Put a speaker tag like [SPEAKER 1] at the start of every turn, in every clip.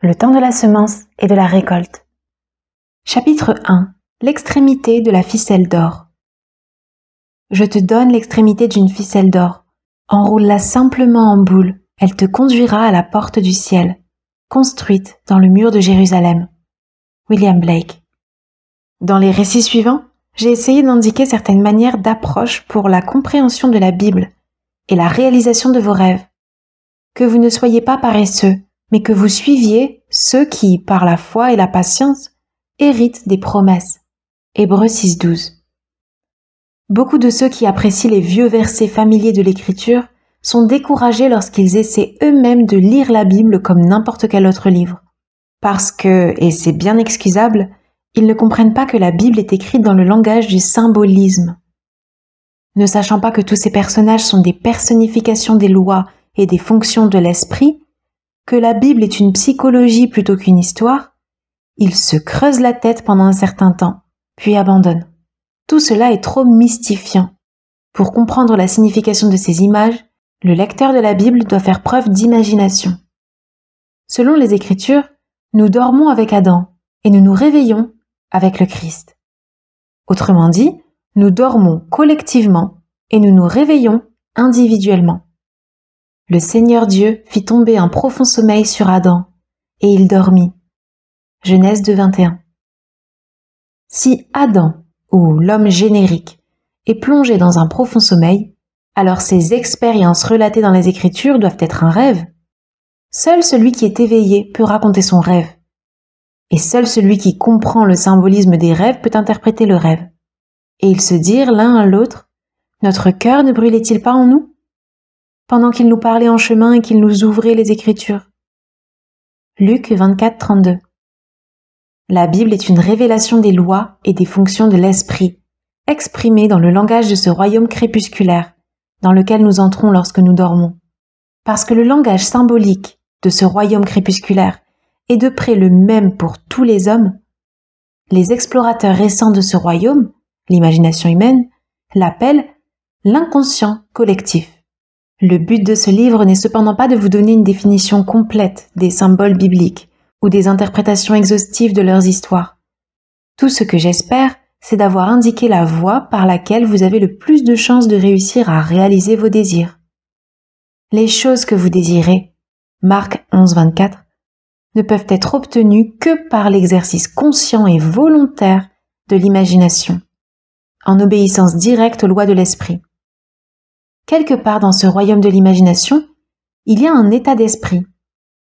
[SPEAKER 1] Le temps de la semence et de la récolte. Chapitre 1. L'extrémité de la ficelle d'or. Je te donne l'extrémité d'une ficelle d'or. Enroule-la simplement en boule. Elle te conduira à la porte du ciel, construite dans le mur de Jérusalem. William Blake. Dans les récits suivants, j'ai essayé d'indiquer certaines manières d'approche pour la compréhension de la Bible et la réalisation de vos rêves. Que vous ne soyez pas paresseux, mais que vous suiviez ceux qui, par la foi et la patience, héritent des promesses. Hébreux 6.12 Beaucoup de ceux qui apprécient les vieux versets familiers de l'Écriture sont découragés lorsqu'ils essaient eux-mêmes de lire la Bible comme n'importe quel autre livre. Parce que, et c'est bien excusable, ils ne comprennent pas que la Bible est écrite dans le langage du symbolisme. Ne sachant pas que tous ces personnages sont des personnifications des lois et des fonctions de l'esprit, que la Bible est une psychologie plutôt qu'une histoire, il se creuse la tête pendant un certain temps, puis abandonne. Tout cela est trop mystifiant. Pour comprendre la signification de ces images, le lecteur de la Bible doit faire preuve d'imagination. Selon les Écritures, nous dormons avec Adam et nous nous réveillons avec le Christ. Autrement dit, nous dormons collectivement et nous nous réveillons individuellement. Le Seigneur Dieu fit tomber un profond sommeil sur Adam, et il dormit. Genèse 2.21 21. Si Adam, ou l'homme générique, est plongé dans un profond sommeil, alors ses expériences relatées dans les Écritures doivent être un rêve. Seul celui qui est éveillé peut raconter son rêve. Et seul celui qui comprend le symbolisme des rêves peut interpréter le rêve. Et ils se dirent l'un à l'autre, Notre cœur ne brûlait-il pas en nous pendant qu'il nous parlait en chemin et qu'il nous ouvrait les Écritures. Luc 24, 32. La Bible est une révélation des lois et des fonctions de l'esprit, exprimées dans le langage de ce royaume crépusculaire, dans lequel nous entrons lorsque nous dormons. Parce que le langage symbolique de ce royaume crépusculaire est de près le même pour tous les hommes, les explorateurs récents de ce royaume, l'imagination humaine, l'appellent l'inconscient collectif. Le but de ce livre n'est cependant pas de vous donner une définition complète des symboles bibliques ou des interprétations exhaustives de leurs histoires. Tout ce que j'espère, c'est d'avoir indiqué la voie par laquelle vous avez le plus de chances de réussir à réaliser vos désirs. Les choses que vous désirez, Marc 11, 24, ne peuvent être obtenues que par l'exercice conscient et volontaire de l'imagination, en obéissance directe aux lois de l'esprit quelque part dans ce royaume de l'imagination, il y a un état d'esprit,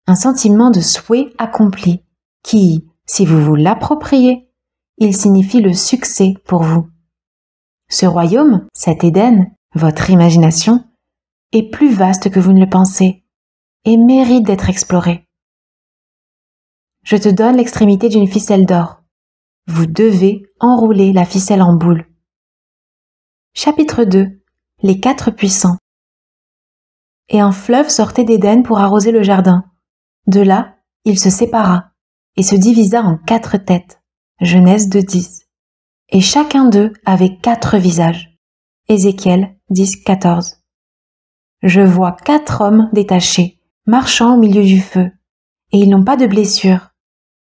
[SPEAKER 1] un sentiment de souhait accompli, qui, si vous vous l'appropriez, il signifie le succès pour vous. Ce royaume, cet Éden, votre imagination, est plus vaste que vous ne le pensez et mérite d'être exploré. Je te donne l'extrémité d'une ficelle d'or. Vous devez enrouler la ficelle en boule. Chapitre 2 les quatre puissants. Et un fleuve sortait d'Éden pour arroser le jardin. De là, il se sépara et se divisa en quatre têtes. Genèse 10 Et chacun d'eux avait quatre visages. Ézéchiel 14. Je vois quatre hommes détachés, marchant au milieu du feu, et ils n'ont pas de blessure.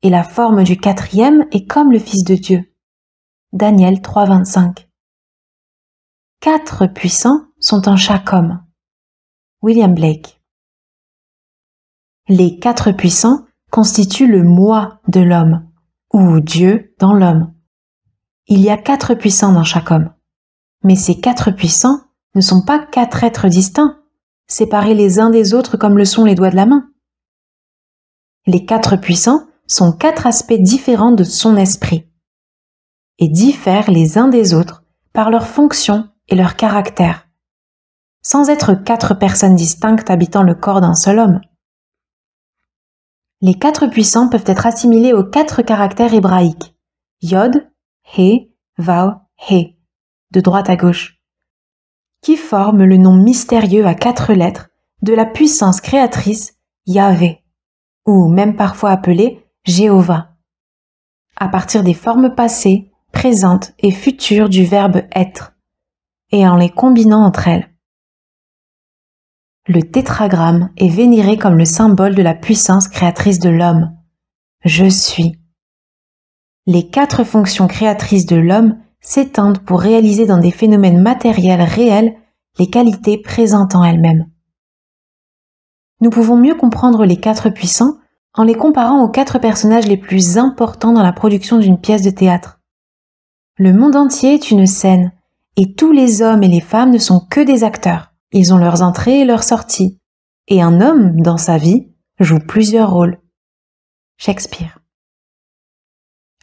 [SPEAKER 1] Et la forme du quatrième est comme le Fils de Dieu.
[SPEAKER 2] Daniel 25 quatre puissants sont en chaque homme. William Blake. Les quatre puissants constituent le moi de l'homme, ou Dieu dans l'homme.
[SPEAKER 1] Il y a quatre puissants dans chaque homme. Mais ces quatre puissants ne sont pas quatre êtres distincts, séparés les uns des autres comme le sont les doigts de la main. Les quatre puissants sont quatre aspects différents de son esprit, et diffèrent les uns des autres par leurs fonctions et leur caractère, sans être quatre personnes distinctes habitant le corps d'un seul homme. Les quatre puissants peuvent être assimilés aux quatre caractères hébraïques, Yod, He, va, He, de droite à gauche, qui forment le nom mystérieux à quatre lettres de la puissance créatrice Yahvé, ou même parfois appelé Jéhovah, à partir des formes passées, présentes et futures du verbe être, et en les combinant entre elles. Le tétragramme est vénéré comme le symbole de la puissance créatrice de l'homme. Je suis. Les quatre fonctions créatrices de l'homme s'étendent pour réaliser dans des phénomènes matériels réels les qualités présentes en elles-mêmes. Nous pouvons mieux comprendre les quatre puissants en les comparant aux quatre personnages les plus importants dans la production d'une pièce de théâtre. Le monde entier est une scène, et tous les hommes et les femmes ne sont que des acteurs. Ils ont leurs entrées et leurs sorties. Et un homme, dans sa vie, joue plusieurs rôles. Shakespeare.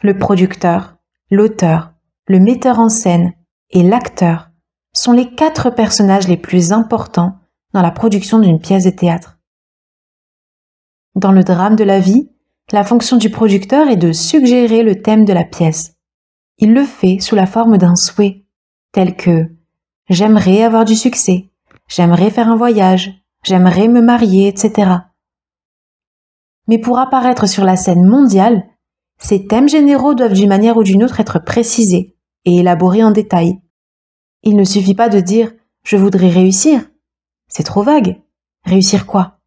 [SPEAKER 1] Le producteur, l'auteur, le metteur en scène et l'acteur sont les quatre personnages les plus importants dans la production d'une pièce de théâtre. Dans le drame de la vie, la fonction du producteur est de suggérer le thème de la pièce. Il le fait sous la forme d'un souhait, tels que j'aimerais avoir du succès, j'aimerais faire un voyage, j'aimerais me marier, etc. Mais pour apparaître sur la scène mondiale, ces thèmes généraux doivent d'une manière ou d'une autre être précisés et élaborés en détail. Il ne suffit pas de dire je voudrais réussir. C'est trop vague. Réussir quoi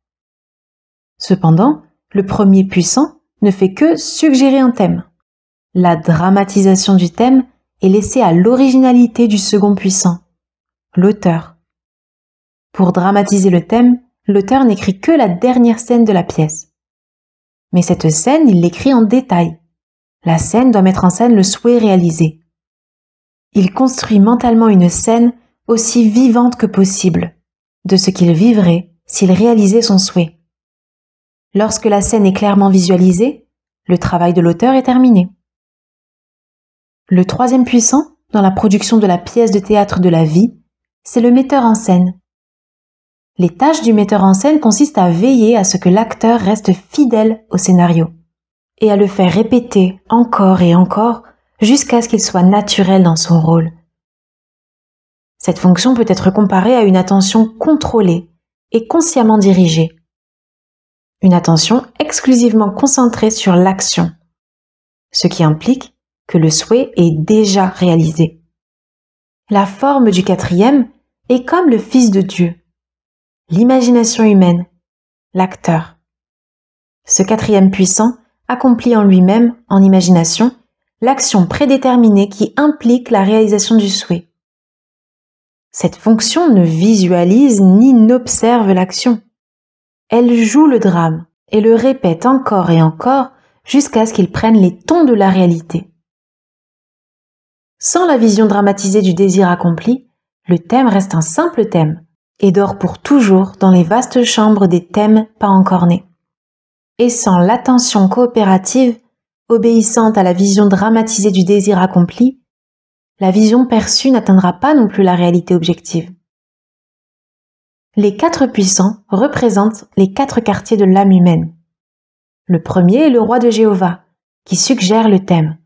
[SPEAKER 1] Cependant, le premier puissant ne fait que suggérer un thème. La dramatisation du thème est laissé à l'originalité du second puissant, l'auteur. Pour dramatiser le thème, l'auteur n'écrit que la dernière scène de la pièce. Mais cette scène, il l'écrit en détail. La scène doit mettre en scène le souhait réalisé. Il construit mentalement une scène aussi vivante que possible de ce qu'il vivrait s'il réalisait son souhait. Lorsque la scène est clairement visualisée, le travail de l'auteur est terminé. Le troisième puissant, dans la production de la pièce de théâtre de la vie, c'est le metteur en scène. Les tâches du metteur en scène consistent à veiller à ce que l'acteur reste fidèle au scénario et à le faire répéter encore et encore jusqu'à ce qu'il soit naturel dans son rôle. Cette fonction peut être comparée à une attention contrôlée et consciemment dirigée. Une attention exclusivement concentrée sur l'action, ce qui implique que le souhait est déjà réalisé. La forme du quatrième est comme le Fils de Dieu, l'imagination humaine, l'acteur. Ce quatrième puissant accomplit en lui-même, en imagination, l'action prédéterminée qui implique la réalisation du souhait. Cette fonction ne visualise ni n'observe l'action. Elle joue le drame et le répète encore et encore jusqu'à ce qu'il prenne les tons de la réalité. Sans la vision dramatisée du désir accompli, le thème reste un simple thème et dort pour toujours dans les vastes chambres des thèmes pas encore nés. Et sans l'attention coopérative, obéissante à la vision dramatisée du désir accompli, la vision perçue n'atteindra pas non plus la réalité objective. Les quatre puissants représentent les quatre quartiers de l'âme humaine. Le premier est le roi de Jéhovah, qui suggère le thème.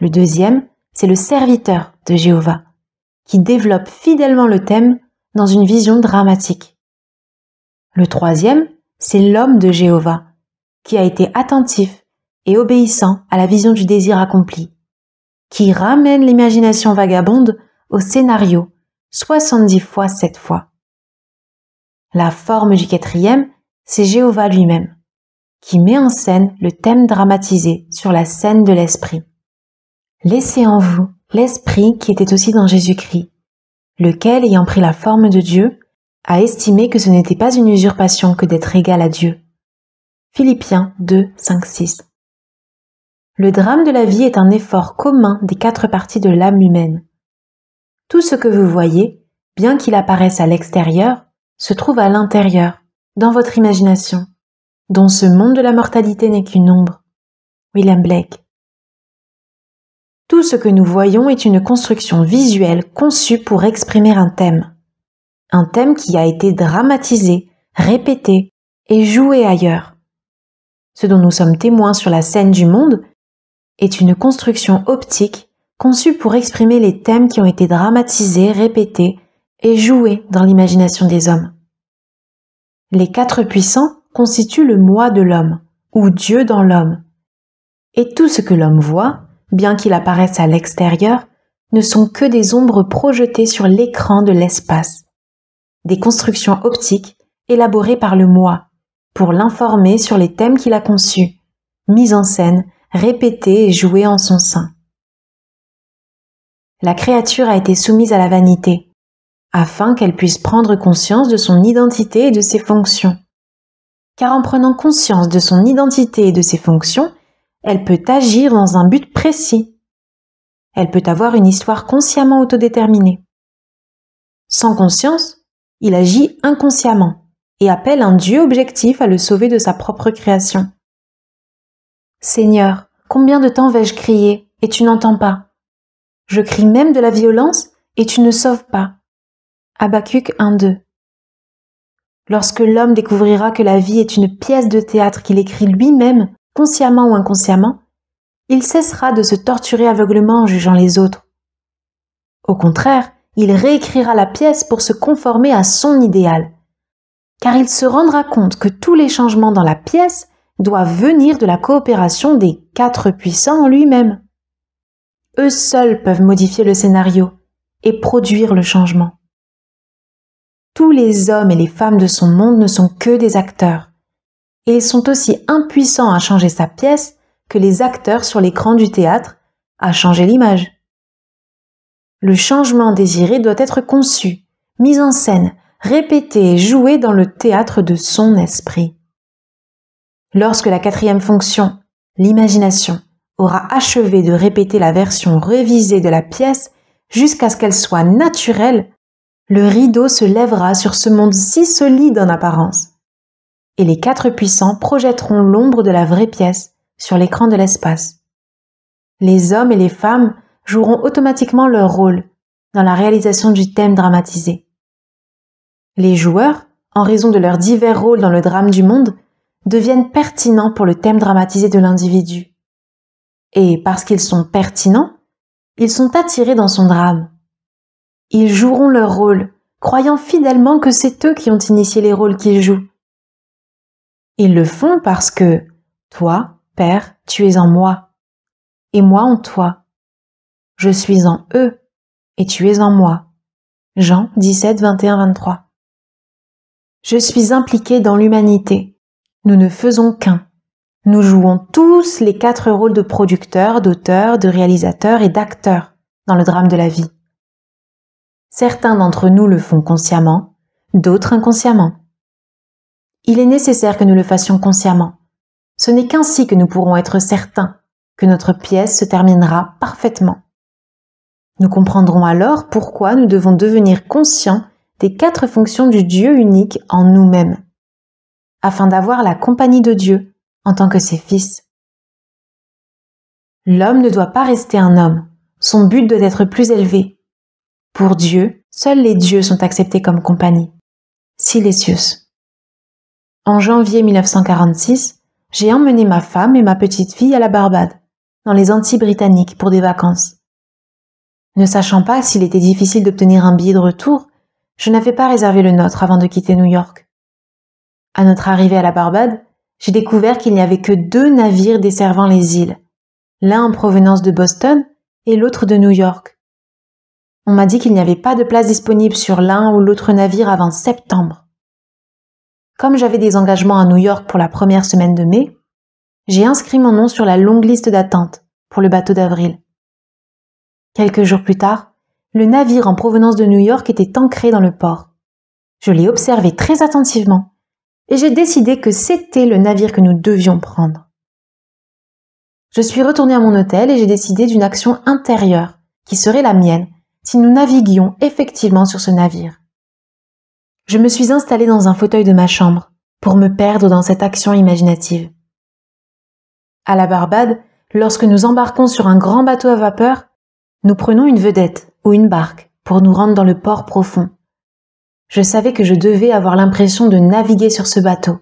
[SPEAKER 1] Le deuxième c'est le serviteur de Jéhovah, qui développe fidèlement le thème dans une vision dramatique. Le troisième, c'est l'homme de Jéhovah, qui a été attentif et obéissant à la vision du désir accompli, qui ramène l'imagination vagabonde au scénario 70 fois cette fois. La forme du quatrième, c'est Jéhovah lui-même, qui met en scène le thème dramatisé sur la scène de l'esprit. Laissez en vous l'Esprit qui était aussi dans Jésus-Christ, lequel, ayant pris la forme de Dieu, a estimé que ce n'était pas une usurpation que d'être égal à Dieu. Philippiens 2, 5, 6. Le drame de la vie est un effort commun des quatre parties de l'âme humaine. Tout ce que vous voyez, bien qu'il apparaisse à l'extérieur, se trouve à l'intérieur, dans votre imagination, dont ce monde de la mortalité n'est qu'une ombre. William Blake. Tout ce que nous voyons est une construction visuelle conçue pour exprimer un thème. Un thème qui a été dramatisé, répété et joué ailleurs. Ce dont nous sommes témoins sur la scène du monde est une construction optique conçue pour exprimer les thèmes qui ont été dramatisés, répétés et joués dans l'imagination des hommes. Les quatre puissants constituent le moi de l'homme, ou Dieu dans l'homme. Et tout ce que l'homme voit bien qu'il apparaisse à l'extérieur, ne sont que des ombres projetées sur l'écran de l'espace. Des constructions optiques élaborées par le moi, pour l'informer sur les thèmes qu'il a conçus, mis en scène, répétées et jouées en son sein. La créature a été soumise à la vanité, afin qu'elle puisse prendre conscience de son identité et de ses fonctions. Car en prenant conscience de son identité et de ses fonctions, elle peut agir dans un but précis. Elle peut avoir une histoire consciemment autodéterminée. Sans conscience, il agit inconsciemment et appelle un Dieu objectif à le sauver de sa propre création. Seigneur, combien de temps vais-je crier et tu n'entends pas Je crie même de la violence et tu ne sauves pas. 1, 1.2 Lorsque l'homme découvrira que la vie est une pièce de théâtre qu'il écrit lui-même consciemment ou inconsciemment, il cessera de se torturer aveuglement en jugeant les autres. Au contraire, il réécrira la pièce pour se conformer à son idéal, car il se rendra compte que tous les changements dans la pièce doivent venir de la coopération des quatre puissants en lui-même. Eux seuls peuvent modifier le scénario et produire le changement. Tous les hommes et les femmes de son monde ne sont que des acteurs et ils sont aussi impuissants à changer sa pièce que les acteurs sur l'écran du théâtre à changer l'image. Le changement désiré doit être conçu, mis en scène, répété et joué dans le théâtre de son esprit. Lorsque la quatrième fonction, l'imagination, aura achevé de répéter la version révisée de la pièce jusqu'à ce qu'elle soit naturelle, le rideau se lèvera sur ce monde si solide en apparence et les quatre puissants projetteront l'ombre de la vraie pièce sur l'écran de l'espace. Les hommes et les femmes joueront automatiquement leur rôle dans la réalisation du thème dramatisé. Les joueurs, en raison de leurs divers rôles dans le drame du monde, deviennent pertinents pour le thème dramatisé de l'individu. Et parce qu'ils sont pertinents, ils sont attirés dans son drame. Ils joueront leur rôle, croyant fidèlement que c'est
[SPEAKER 2] eux qui ont initié les rôles qu'ils jouent ils le font parce que toi, Père, tu es en moi, et moi en toi. Je
[SPEAKER 1] suis en eux, et tu es en moi. Jean 17, 21, 23. Je suis impliqué dans l'humanité. Nous ne faisons qu'un. Nous jouons tous les quatre rôles de producteur, d'auteur, de réalisateur et d'acteur dans le drame de la vie. Certains d'entre nous le font consciemment, d'autres inconsciemment il est nécessaire que nous le fassions consciemment. Ce n'est qu'ainsi que nous pourrons être certains que notre pièce se terminera parfaitement. Nous comprendrons alors pourquoi nous devons devenir conscients des quatre fonctions du Dieu unique en nous-mêmes, afin d'avoir la compagnie de Dieu en tant que ses fils. L'homme ne doit pas rester un homme, son but doit être plus élevé. Pour Dieu, seuls les dieux sont acceptés comme compagnie. Silesius. En janvier 1946, j'ai emmené ma femme et ma petite fille à la Barbade, dans les Antilles britanniques, pour des vacances. Ne sachant pas s'il était difficile d'obtenir un billet de retour, je n'avais pas réservé le nôtre avant de quitter New York. À notre arrivée à la Barbade, j'ai découvert qu'il n'y avait que deux navires desservant les îles, l'un en provenance de Boston et l'autre de New York. On m'a dit qu'il n'y avait pas de place disponible sur l'un ou l'autre navire avant septembre. Comme j'avais des engagements à New York pour la première semaine de mai, j'ai inscrit mon nom sur la longue liste d'attente pour le bateau d'avril. Quelques jours plus tard, le navire en provenance de New York était ancré dans le port. Je l'ai observé très attentivement et j'ai décidé que c'était le navire que nous devions prendre. Je suis retournée à mon hôtel et j'ai décidé d'une action intérieure qui serait la mienne si nous naviguions effectivement sur ce navire je me suis installée dans un fauteuil de ma chambre pour me perdre dans cette action imaginative. À la Barbade, lorsque nous embarquons sur un grand bateau à vapeur, nous prenons une vedette ou une barque pour nous rendre dans le port profond. Je savais que je devais avoir l'impression de naviguer sur ce bateau.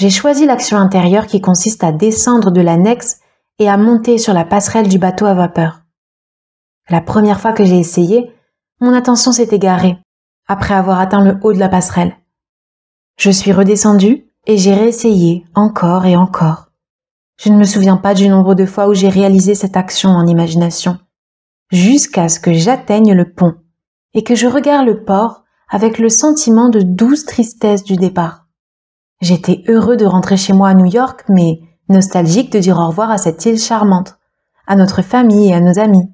[SPEAKER 1] J'ai choisi l'action intérieure qui consiste à descendre de l'annexe et à monter sur la passerelle du bateau à vapeur. La première fois que j'ai essayé, mon attention s'est égarée après avoir atteint le haut de la passerelle. Je suis redescendue et j'ai réessayé encore et encore. Je ne me souviens pas du nombre de fois où j'ai réalisé cette action en imagination, jusqu'à ce que j'atteigne le pont et que je regarde le port avec le sentiment de douce tristesse du départ. J'étais heureux de rentrer chez moi à New York, mais nostalgique de dire au revoir à cette île charmante, à notre famille et à nos amis.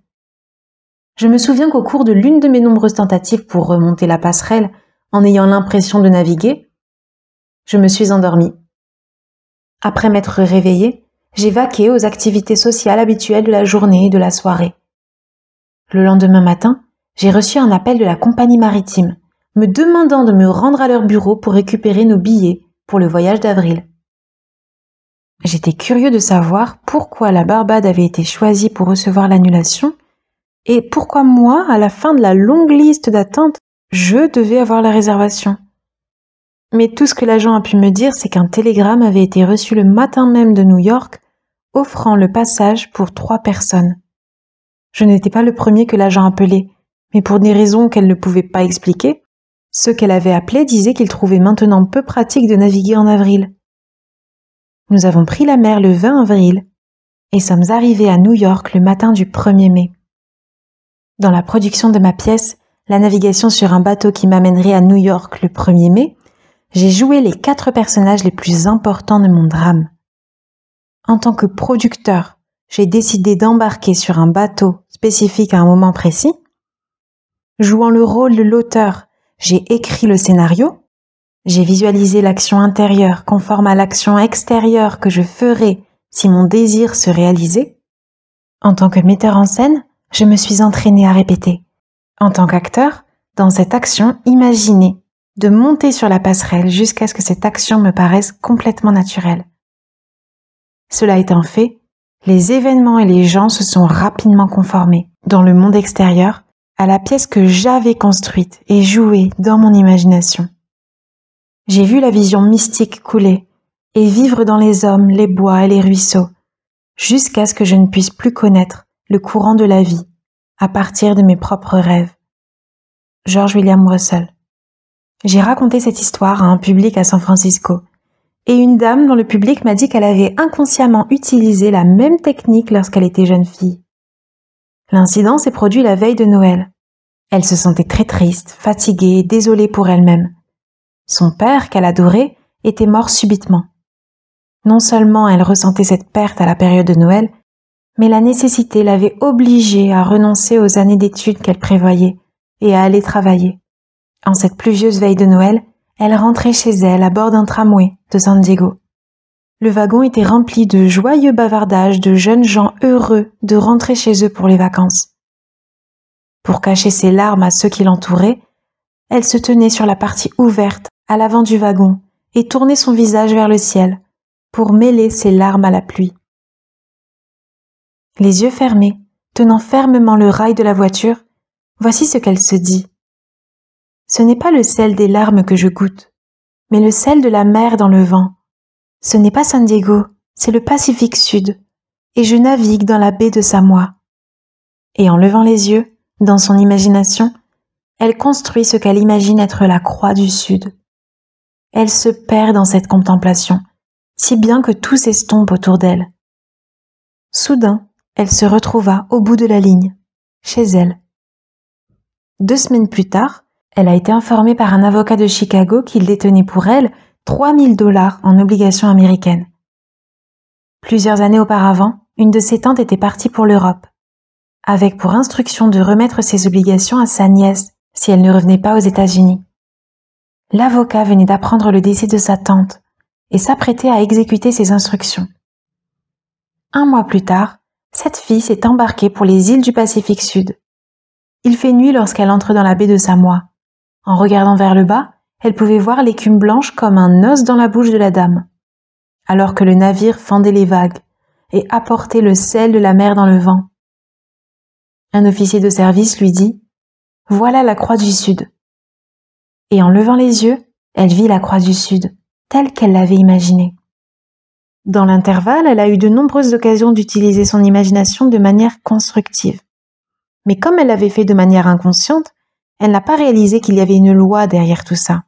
[SPEAKER 1] Je me souviens qu'au cours de l'une de mes nombreuses tentatives pour remonter la passerelle, en ayant l'impression de naviguer, je me suis endormie. Après m'être réveillée, j'ai vaqué aux activités sociales habituelles de la journée et de la soirée. Le lendemain matin, j'ai reçu un appel de la compagnie maritime, me demandant de me rendre à leur bureau pour récupérer nos billets pour le voyage d'avril. J'étais curieux de savoir pourquoi la Barbade avait été choisie pour recevoir l'annulation et pourquoi moi, à la fin de la longue liste d'attente, je devais avoir la réservation Mais tout ce que l'agent a pu me dire, c'est qu'un télégramme avait été reçu le matin même de New York, offrant le passage pour trois personnes. Je n'étais pas le premier que l'agent appelait, mais pour des raisons qu'elle ne pouvait pas expliquer, ceux qu'elle avait appelés disaient qu'ils trouvaient maintenant peu pratique de naviguer en avril. Nous avons pris la mer le 20 avril et sommes arrivés à New York le matin du 1er mai. Dans la production de ma pièce, La navigation sur un bateau qui m'amènerait à New York le 1er mai, j'ai joué les quatre personnages les plus importants de mon drame. En tant que producteur, j'ai décidé d'embarquer sur un bateau spécifique à un moment précis. Jouant le rôle de l'auteur, j'ai écrit le scénario, j'ai visualisé l'action intérieure conforme à l'action extérieure que je ferai si mon désir se réalisait. En tant que metteur en scène, je me suis entraîné à répéter. En tant qu'acteur, dans cette action imaginée, de monter sur la passerelle jusqu'à ce que cette action me paraisse complètement naturelle. Cela étant fait, les événements et les gens se sont rapidement conformés, dans le monde extérieur, à la pièce que j'avais construite et jouée dans mon imagination. J'ai vu la vision mystique couler et vivre dans les hommes, les bois et les ruisseaux, jusqu'à ce que je ne puisse plus connaître le courant de la vie, à partir de mes propres rêves. George William Russell. J'ai raconté cette histoire à un public à San Francisco, et une dame dans le public m'a dit qu'elle avait inconsciemment utilisé la même technique lorsqu'elle était jeune fille. L'incident s'est produit la veille de Noël. Elle se sentait très triste, fatiguée, désolée pour elle-même. Son père, qu'elle adorait, était mort subitement. Non seulement elle ressentait cette perte à la période de Noël, mais la nécessité l'avait obligée à renoncer aux années d'études qu'elle prévoyait et à aller travailler. En cette pluvieuse veille de Noël, elle rentrait chez elle à bord d'un tramway de San Diego. Le wagon était rempli de joyeux bavardages de jeunes gens heureux de rentrer chez eux pour les vacances. Pour cacher ses larmes à ceux qui l'entouraient, elle se tenait sur la partie ouverte à l'avant du wagon et tournait son visage vers le ciel pour mêler ses larmes à la pluie les yeux fermés, tenant fermement le rail de la voiture, voici ce qu'elle se dit. Ce n'est pas le sel des larmes que je goûte, mais le sel de la mer dans le vent. Ce n'est pas San Diego, c'est le Pacifique Sud, et je navigue dans la baie de Samoa. Et en levant les yeux, dans son imagination, elle construit ce qu'elle imagine être la croix du Sud. Elle se perd dans cette contemplation, si bien que tout s'estompe autour d'elle. Soudain, elle se retrouva au bout de la ligne, chez elle. Deux semaines plus tard, elle a été informée par un avocat de Chicago qu'il détenait pour elle 3000 dollars en obligations américaines. Plusieurs années auparavant, une de ses tantes était partie pour l'Europe, avec pour instruction de remettre ses obligations à sa nièce si elle ne revenait pas aux États-Unis. L'avocat venait d'apprendre le décès de sa tante et s'apprêtait à exécuter ses instructions. Un mois plus tard, cette fille s'est embarquée pour les îles du Pacifique Sud. Il fait nuit lorsqu'elle entre dans la baie de Samoa. En regardant vers le bas, elle pouvait voir l'écume blanche comme un os dans la bouche de la dame. Alors que le navire fendait les vagues et apportait le sel de la mer dans le vent. Un officier de service lui dit Voilà la croix du Sud. Et en levant les yeux, elle vit la croix du Sud, telle qu'elle l'avait imaginée. Dans l'intervalle, elle a eu de nombreuses occasions d'utiliser son imagination de manière constructive. Mais comme elle l'avait fait de manière inconsciente, elle n'a pas réalisé qu'il y avait une loi derrière tout ça.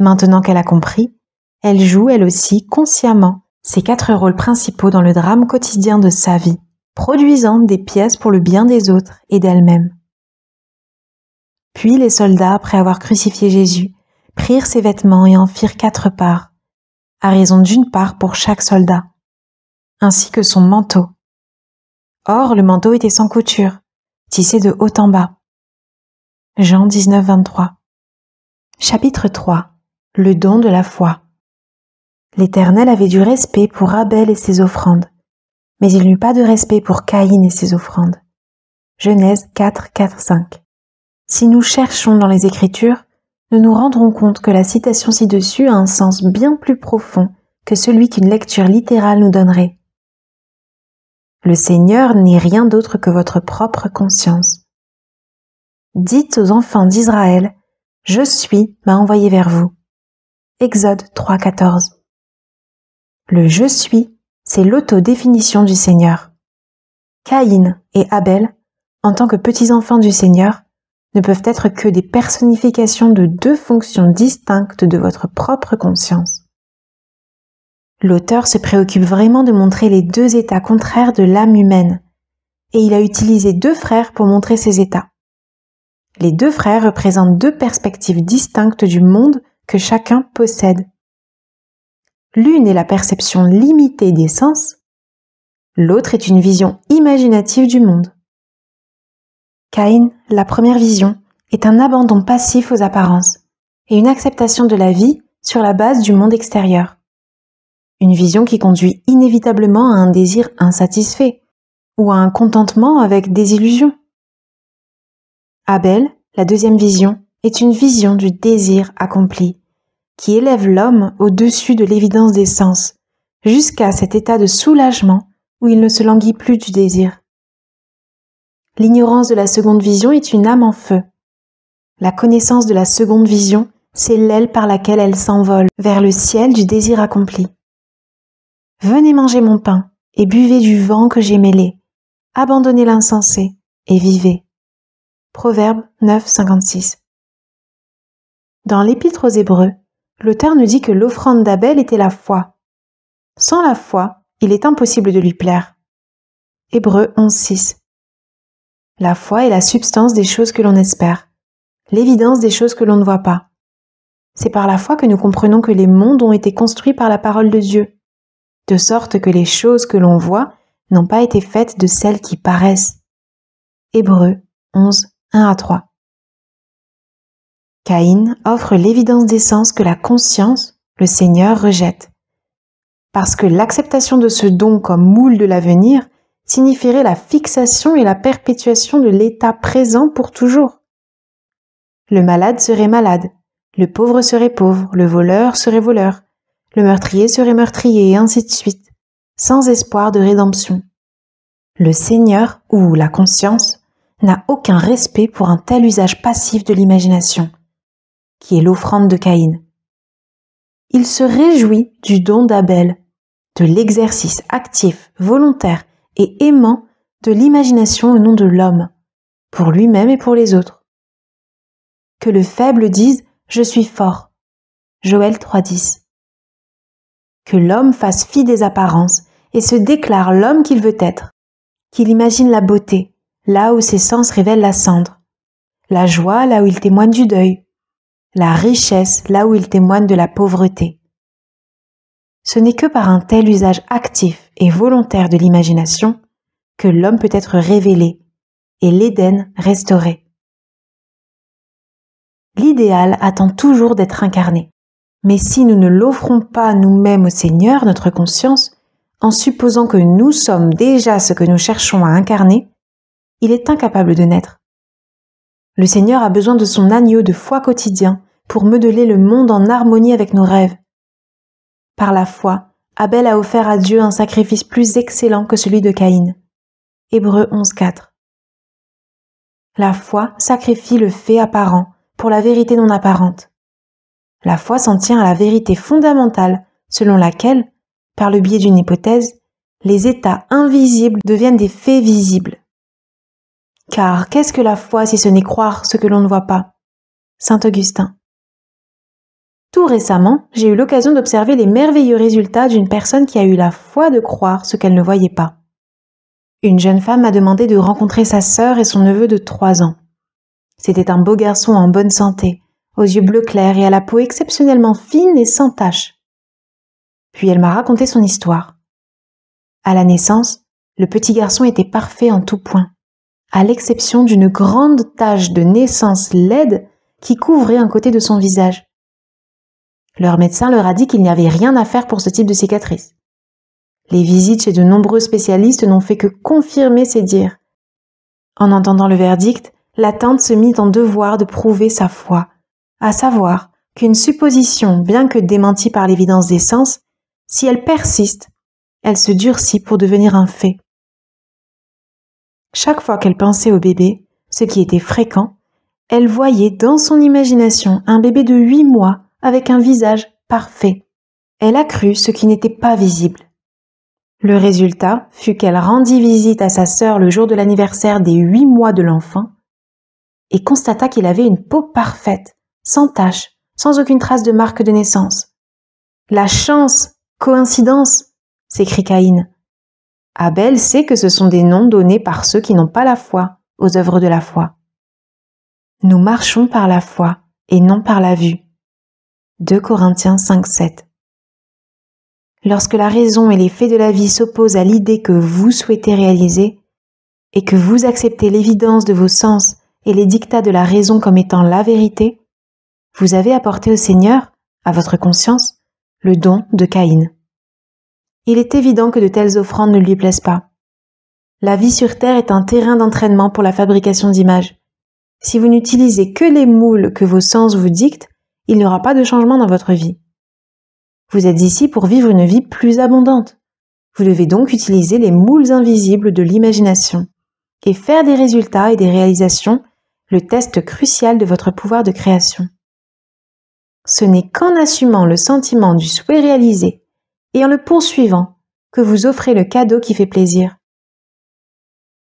[SPEAKER 1] Maintenant qu'elle a compris, elle joue elle aussi consciemment ses quatre rôles principaux dans le drame quotidien de sa vie, produisant des pièces pour le bien des autres et d'elle-même. Puis les soldats, après avoir crucifié Jésus, prirent ses vêtements et en firent quatre parts, raison d'une part pour chaque
[SPEAKER 2] soldat, ainsi que son manteau. Or, le manteau était sans couture, tissé de haut en bas. Jean 19, 23.
[SPEAKER 1] Chapitre 3. Le don de la foi. L'Éternel avait du respect pour Abel et ses offrandes, mais il n'eut pas de respect pour Caïn et ses offrandes. Genèse 4, 4, 5. Si nous cherchons dans les Écritures, nous nous rendrons compte que la citation ci-dessus a un sens bien plus profond que celui qu'une lecture littérale nous donnerait. Le Seigneur n'est rien d'autre que votre
[SPEAKER 2] propre conscience. Dites aux enfants d'Israël, Je suis m'a envoyé vers vous. Exode 3.14. Le
[SPEAKER 1] Je suis, c'est l'autodéfinition du Seigneur. Caïn et Abel, en tant que petits-enfants du Seigneur, ne peuvent être que des personnifications de deux fonctions distinctes de votre propre conscience. L'auteur se préoccupe vraiment de montrer les deux états contraires de l'âme humaine, et il a utilisé deux frères pour montrer ces états. Les deux frères représentent deux perspectives distinctes du monde que chacun possède. L'une est la perception limitée des sens, l'autre est une vision imaginative du monde. Cain la première vision est un abandon passif aux apparences et une acceptation de la vie sur la base du monde extérieur. Une vision qui conduit inévitablement à un désir insatisfait ou à un contentement avec des illusions. Abel, la deuxième vision, est une vision du désir accompli, qui élève l'homme au-dessus de l'évidence des sens, jusqu'à cet état de soulagement où il ne se languit plus du désir. L'ignorance de la seconde vision est une âme en feu. La connaissance de la seconde vision, c'est l'aile par laquelle elle s'envole vers le ciel du désir accompli. Venez manger mon pain et buvez du vent que j'ai mêlé. Abandonnez l'insensé et vivez. Proverbe 9.56 Dans l'Épître aux Hébreux, l'auteur nous dit que l'offrande d'Abel était la foi. Sans la foi, il est impossible de lui plaire. Hébreux 11, 6. La foi est la substance des choses que l'on espère, l'évidence des choses que l'on ne voit pas. C'est par la foi que nous comprenons que les mondes ont été construits par la parole de Dieu, de sorte que les choses que l'on voit n'ont pas été faites de celles qui paraissent.
[SPEAKER 2] Hébreux 11, 1 à 3. Caïn offre l'évidence des sens que la conscience, le Seigneur, rejette. Parce que
[SPEAKER 1] l'acceptation de ce don comme moule de l'avenir signifierait la fixation et la perpétuation de l'état présent pour toujours. Le malade serait malade, le pauvre serait pauvre, le voleur serait voleur, le meurtrier serait meurtrier, et ainsi de suite, sans espoir de rédemption. Le Seigneur, ou la conscience, n'a aucun respect pour un tel usage passif de l'imagination, qui est l'offrande de Caïn. Il se réjouit du don d'Abel, de l'exercice actif, volontaire, et aimant de l'imagination au nom de
[SPEAKER 2] l'homme, pour lui-même et pour les autres. Que le faible dise ⁇ Je suis fort ⁇ Joël 3.10. Que l'homme fasse fi
[SPEAKER 1] des apparences et se déclare l'homme qu'il veut être, qu'il imagine la beauté, là où ses sens révèlent la cendre, la joie là où il témoigne du deuil, la richesse là où il témoigne de la pauvreté, ce n'est que par un tel usage actif et volontaire de l'imagination que l'homme peut être révélé et l'Éden restauré. L'idéal attend toujours d'être incarné. Mais si nous ne l'offrons pas nous-mêmes au Seigneur, notre conscience, en supposant que nous sommes déjà ce que nous cherchons à incarner, il est incapable de naître. Le Seigneur a besoin de son agneau de foi quotidien pour modeler le monde en harmonie avec nos rêves, par la foi, Abel a offert à Dieu un sacrifice plus excellent que celui de Caïn. Hébreux 11.4. La foi sacrifie le fait apparent pour la vérité non apparente. La foi s'en tient à la vérité fondamentale selon laquelle, par le biais d'une hypothèse, les états invisibles deviennent des faits visibles. Car qu'est-ce que la foi si ce n'est croire ce que l'on ne voit pas Saint Augustin. Tout récemment, j'ai eu l'occasion d'observer les merveilleux résultats d'une personne qui a eu la foi de croire ce qu'elle ne voyait pas. Une jeune femme m'a demandé de rencontrer sa sœur et son neveu de 3 ans. C'était un beau garçon en bonne santé, aux yeux bleus clairs et à la peau exceptionnellement fine et sans tache. Puis elle m'a raconté son histoire. À la naissance, le petit garçon était parfait en tout point, à l'exception d'une grande tache de naissance laide qui couvrait un côté de son visage. Leur médecin leur a dit qu'il n'y avait rien à faire pour ce type de cicatrice. Les visites chez de nombreux spécialistes n'ont fait que confirmer ces dires. En entendant le verdict, la tante se mit en devoir de prouver sa foi, à savoir qu'une supposition, bien que démentie par l'évidence des sens, si elle persiste, elle se durcit pour devenir un fait. Chaque fois qu'elle pensait au bébé, ce qui était fréquent, elle voyait dans son imagination un bébé de huit mois avec un visage parfait. Elle a cru ce qui n'était pas visible. Le résultat fut qu'elle rendit visite à sa sœur le jour de l'anniversaire des huit mois de l'enfant et constata qu'il avait une peau parfaite, sans tache, sans aucune trace de marque de naissance. La chance, coïncidence, s'écrit Caïn. Abel sait que ce sont des noms donnés par ceux qui n'ont pas la foi
[SPEAKER 2] aux œuvres de la foi. Nous marchons par la foi et non par la vue. 2 Corinthiens 5,7 Lorsque la raison
[SPEAKER 1] et les faits de la vie s'opposent à l'idée que vous souhaitez réaliser, et que vous acceptez l'évidence de vos sens et les dictats de la raison comme étant la vérité, vous avez apporté au Seigneur, à votre conscience, le don de Caïn. Il est évident que de telles offrandes ne lui plaisent pas. La vie sur Terre est un terrain d'entraînement pour la fabrication d'images. Si vous n'utilisez que les moules que vos sens vous dictent, il n'y aura pas de changement dans votre vie. Vous êtes ici pour vivre une vie plus abondante. Vous devez donc utiliser les moules invisibles de l'imagination et faire des résultats et des réalisations le test crucial de votre pouvoir de création. Ce n'est qu'en assumant le sentiment du souhait réalisé et en le poursuivant
[SPEAKER 2] que vous offrez le cadeau qui fait plaisir.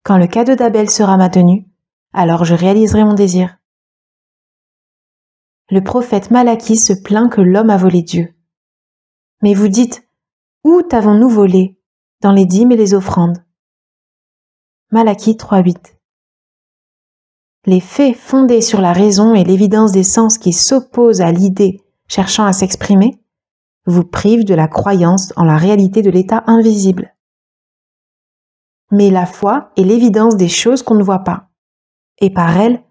[SPEAKER 2] Quand le cadeau d'Abel sera maintenu, alors je réaliserai mon désir le prophète
[SPEAKER 1] Malachie se plaint que l'homme a volé Dieu. Mais vous dites, Où t'avons-nous volé Dans les dîmes et les offrandes. Malachie 3.8 Les faits fondés sur la raison et l'évidence des sens qui s'opposent à l'idée cherchant à s'exprimer vous privent de la croyance en la réalité de l'état invisible. Mais la foi est l'évidence des choses qu'on ne voit pas, et par elle,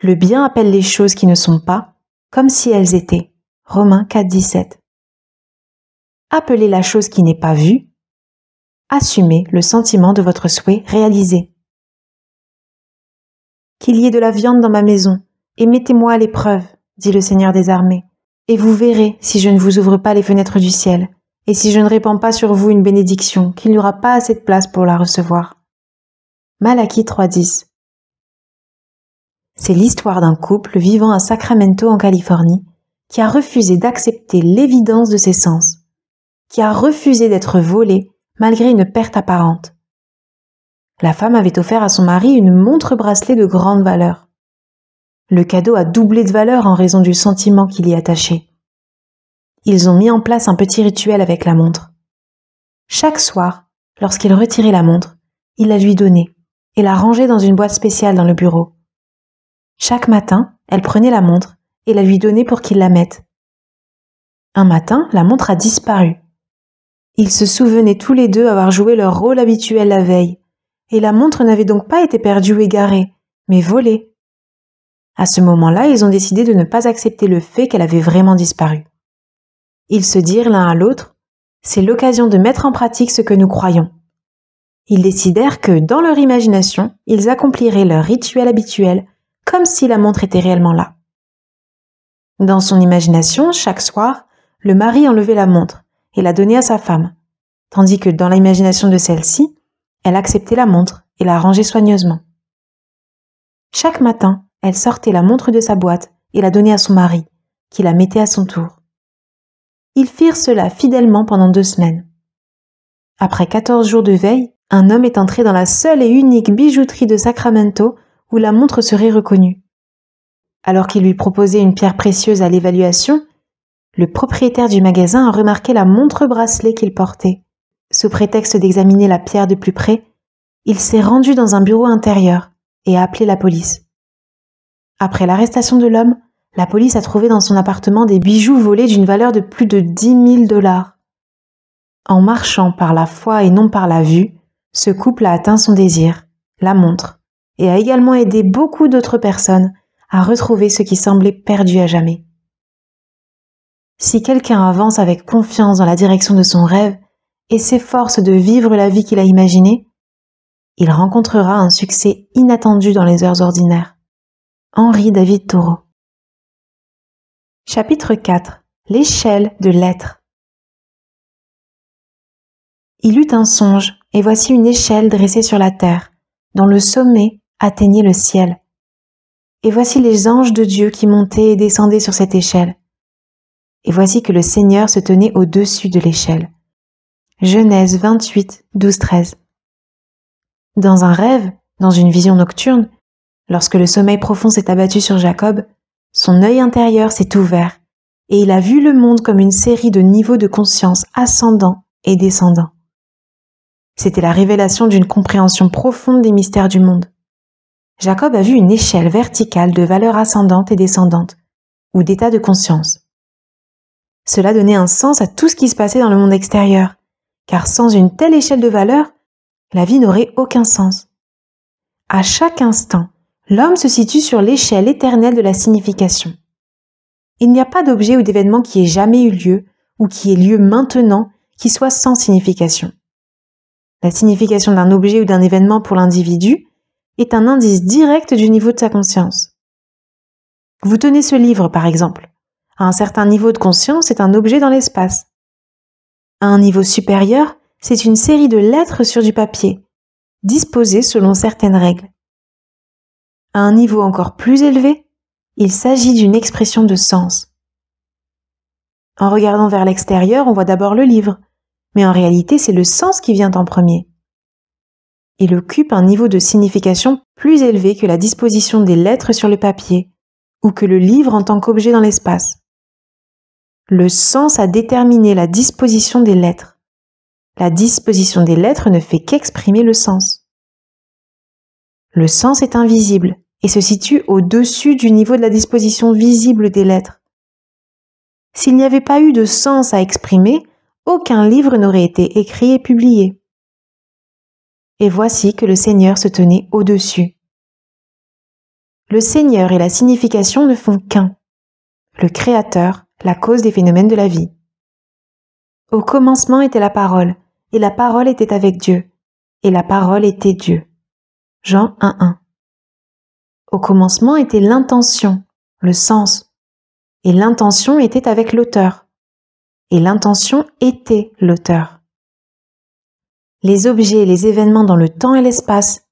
[SPEAKER 1] le bien appelle les choses qui ne sont pas, comme si elles
[SPEAKER 2] étaient. Romains 4, 17. Appelez la chose qui n'est pas vue, assumez le sentiment de votre souhait réalisé.
[SPEAKER 1] Qu'il y ait de la viande dans ma maison, et mettez-moi à l'épreuve, dit le Seigneur des armées, et vous verrez si je ne vous ouvre pas les fenêtres du ciel, et si je ne répands pas sur vous une bénédiction, qu'il n'y aura pas assez de place pour la recevoir. Malachie 10 c'est l'histoire d'un couple vivant à Sacramento en Californie qui a refusé d'accepter l'évidence de ses sens, qui a refusé d'être volé malgré une perte apparente. La femme avait offert à son mari une montre bracelet de grande valeur. Le cadeau a doublé de valeur en raison du sentiment qu'il y attachait. Ils ont mis en place un petit rituel avec la montre. Chaque soir, lorsqu'il retirait la montre, il la lui donnait et la rangeait dans une boîte spéciale dans le bureau. Chaque matin, elle prenait la montre et la lui donnait pour qu'il la mette. Un matin, la montre a disparu. Ils se souvenaient tous les deux avoir joué leur rôle habituel la veille, et la montre n'avait donc pas été perdue ou égarée, mais volée. À ce moment-là, ils ont décidé de ne pas accepter le fait qu'elle avait vraiment disparu. Ils se dirent l'un à l'autre, c'est l'occasion de mettre en pratique ce que nous croyons. Ils décidèrent que, dans leur imagination, ils accompliraient leur rituel habituel comme si la montre était réellement là. Dans son imagination, chaque soir, le mari enlevait la montre et la donnait à sa femme, tandis que dans l'imagination de celle-ci, elle acceptait la montre et la rangeait soigneusement. Chaque matin, elle sortait la montre de sa boîte et la donnait à son mari, qui la mettait à son tour. Ils firent cela fidèlement pendant deux semaines. Après 14 jours de veille, un homme est entré dans la seule et unique bijouterie de Sacramento où la montre serait reconnue. Alors qu'il lui proposait une pierre précieuse à l'évaluation, le propriétaire du magasin a remarqué la montre bracelet qu'il portait. Sous prétexte d'examiner la pierre de plus près, il s'est rendu dans un bureau intérieur et a appelé la police. Après l'arrestation de l'homme, la police a trouvé dans son appartement des bijoux volés d'une valeur de plus de 10 000 dollars. En marchant par la foi et non par la vue, ce couple a atteint son désir, la montre et a également aidé beaucoup d'autres personnes à retrouver ce qui semblait perdu à jamais. Si quelqu'un avance avec confiance dans la direction de son rêve et s'efforce de vivre la vie qu'il a imaginée, il rencontrera un succès inattendu
[SPEAKER 2] dans les heures ordinaires. Henri David Thoreau. Chapitre 4 L'échelle de l'être.
[SPEAKER 1] Il eut un songe, et voici une échelle dressée sur la terre, dont le sommet atteignait le ciel. Et voici les anges de Dieu qui montaient et descendaient sur cette échelle. Et voici que le Seigneur se tenait au-dessus de l'échelle. Genèse 28, 12, 13. Dans un rêve, dans une vision nocturne, lorsque le sommeil profond s'est abattu sur Jacob, son œil intérieur s'est ouvert et il a vu le monde comme une série de niveaux de conscience ascendant et descendant. C'était la révélation d'une compréhension profonde des mystères du monde. Jacob a vu une échelle verticale de valeurs ascendantes et descendantes, ou d'états de conscience. Cela donnait un sens à tout ce qui se passait dans le monde extérieur, car sans une telle échelle de valeurs, la vie n'aurait aucun sens. À chaque instant, l'homme se situe sur l'échelle éternelle de la signification. Il n'y a pas d'objet ou d'événement qui ait jamais eu lieu, ou qui ait lieu maintenant, qui soit sans signification. La signification d'un objet ou d'un événement pour l'individu est un indice direct du niveau de sa conscience. Vous tenez ce livre, par exemple. À un certain niveau de conscience, c'est un objet dans l'espace. À un niveau supérieur, c'est une série de lettres sur du papier, disposées selon certaines règles. À un niveau encore plus élevé, il s'agit d'une expression de sens. En regardant vers l'extérieur, on voit d'abord le livre, mais en réalité c'est le sens qui vient en premier il occupe un niveau de signification plus élevé que la disposition des lettres sur le papier ou que le livre en tant qu'objet dans l'espace. Le sens a déterminé la disposition des lettres. La disposition des lettres ne fait qu'exprimer le sens. Le sens est invisible et se situe au-dessus du niveau de la disposition visible des lettres. S'il n'y avait pas eu de sens à exprimer, aucun livre n'aurait été écrit et
[SPEAKER 2] publié et voici que le Seigneur se tenait au-dessus. Le Seigneur et la signification ne font qu'un. Le Créateur,
[SPEAKER 1] la cause des phénomènes de la vie. Au commencement était la parole, et la parole était avec Dieu, et la parole était Dieu. Jean 1.1. Au commencement était l'intention, le sens, et l'intention était avec l'auteur, et l'intention était l'auteur les objets et les événements dans le temps et l'espace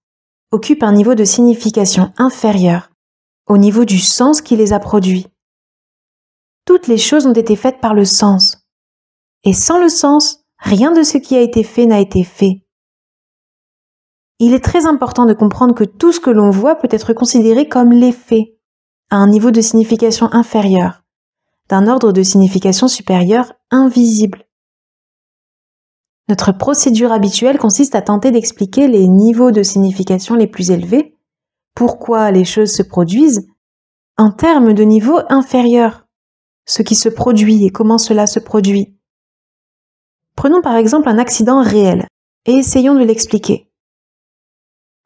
[SPEAKER 1] occupent un niveau de signification inférieur au niveau du sens qui les a produits. Toutes les choses ont été faites par le sens. Et sans le sens, rien de ce qui a été fait n'a été fait. Il est très important de comprendre que tout ce que l'on voit peut être considéré comme l'effet, à un niveau de signification inférieur, d'un ordre de signification supérieur invisible. Notre procédure habituelle consiste à tenter d'expliquer les niveaux de signification les plus élevés, pourquoi les choses se produisent, en termes de niveau inférieur, ce qui se produit et comment cela se produit. Prenons par exemple un accident réel et essayons de l'expliquer.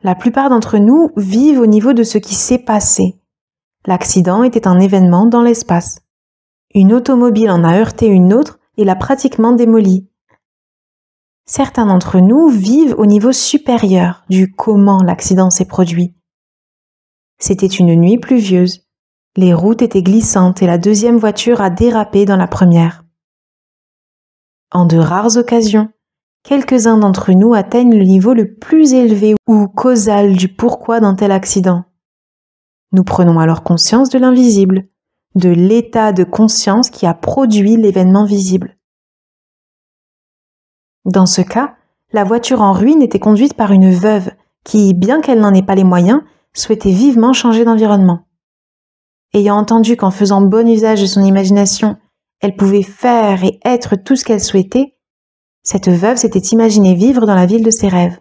[SPEAKER 1] La plupart d'entre nous vivent au niveau de ce qui s'est passé. L'accident était un événement dans l'espace. Une automobile en a heurté une autre et l'a pratiquement démolie. Certains d'entre nous vivent au niveau supérieur du comment l'accident s'est produit. C'était une nuit pluvieuse, les routes étaient glissantes et la deuxième voiture a dérapé dans la première. En de rares occasions, quelques-uns d'entre nous atteignent le niveau le plus élevé ou causal du pourquoi d'un tel accident. Nous prenons alors conscience de l'invisible, de l'état de conscience qui a produit l'événement visible. Dans ce cas, la voiture en ruine était conduite par une veuve qui, bien qu'elle n'en ait pas les moyens, souhaitait vivement changer d'environnement. Ayant entendu qu'en faisant bon usage de son imagination, elle pouvait faire et être tout ce qu'elle souhaitait, cette veuve s'était imaginée vivre dans la ville de ses rêves.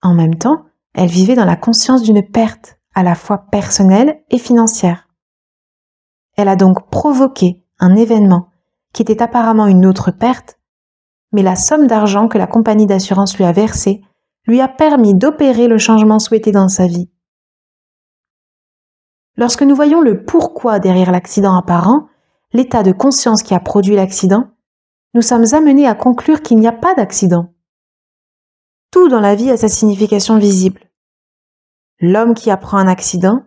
[SPEAKER 1] En même temps, elle vivait dans la conscience d'une perte, à la fois personnelle et financière. Elle a donc provoqué un événement qui était apparemment une autre perte, mais la somme d'argent que la compagnie d'assurance lui a versée lui a permis d'opérer le changement souhaité dans sa vie. Lorsque nous voyons le pourquoi derrière l'accident apparent, l'état de conscience qui a produit l'accident, nous sommes amenés à conclure qu'il n'y a pas d'accident. Tout dans la vie a sa signification visible. L'homme qui apprend un accident,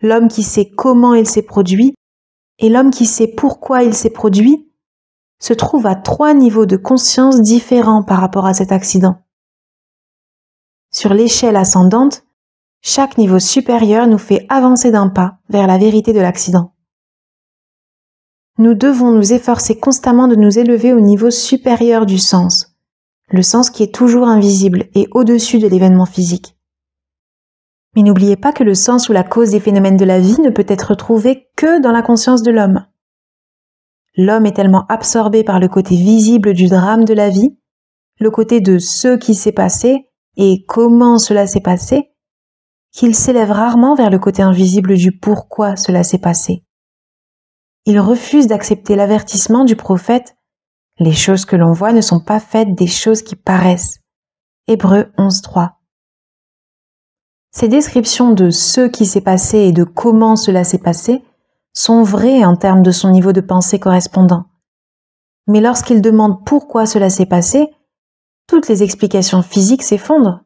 [SPEAKER 1] l'homme qui sait comment il s'est produit, et l'homme qui sait pourquoi il s'est produit se trouve à trois niveaux de conscience différents par rapport à cet accident. Sur l'échelle ascendante, chaque niveau supérieur nous fait avancer d'un pas vers la vérité de l'accident. Nous devons nous efforcer constamment de nous élever au niveau supérieur du sens, le sens qui est toujours invisible et au-dessus de l'événement physique. Mais n'oubliez pas que le sens ou la cause des phénomènes de la vie ne peut être trouvé que dans la conscience de l'homme. L'homme est tellement absorbé par le côté visible du drame de la vie, le côté de ce qui s'est passé et comment cela s'est passé, qu'il s'élève rarement vers le côté invisible du pourquoi cela s'est passé. Il refuse d'accepter l'avertissement du prophète Les choses que l'on voit ne sont pas faites des choses qui paraissent. Hébreu 11.3. Ces descriptions de ce qui s'est passé et de comment cela s'est passé sont vrais en termes de son niveau de pensée correspondant. Mais lorsqu'il demande pourquoi cela s'est passé, toutes les explications physiques s'effondrent.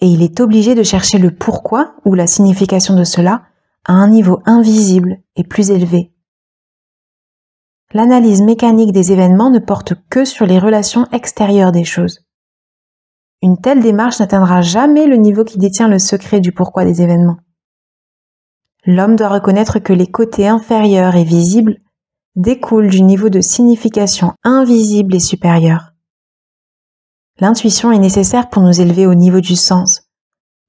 [SPEAKER 1] Et il est obligé de chercher le pourquoi ou la signification de cela à un niveau invisible et plus élevé. L'analyse mécanique des événements ne porte que sur les relations extérieures des choses. Une telle démarche n'atteindra jamais le niveau qui détient le secret du pourquoi des événements. L'homme doit reconnaître que les côtés inférieurs et visibles découlent du niveau de signification invisible et supérieur. L'intuition est nécessaire pour nous élever au niveau du sens,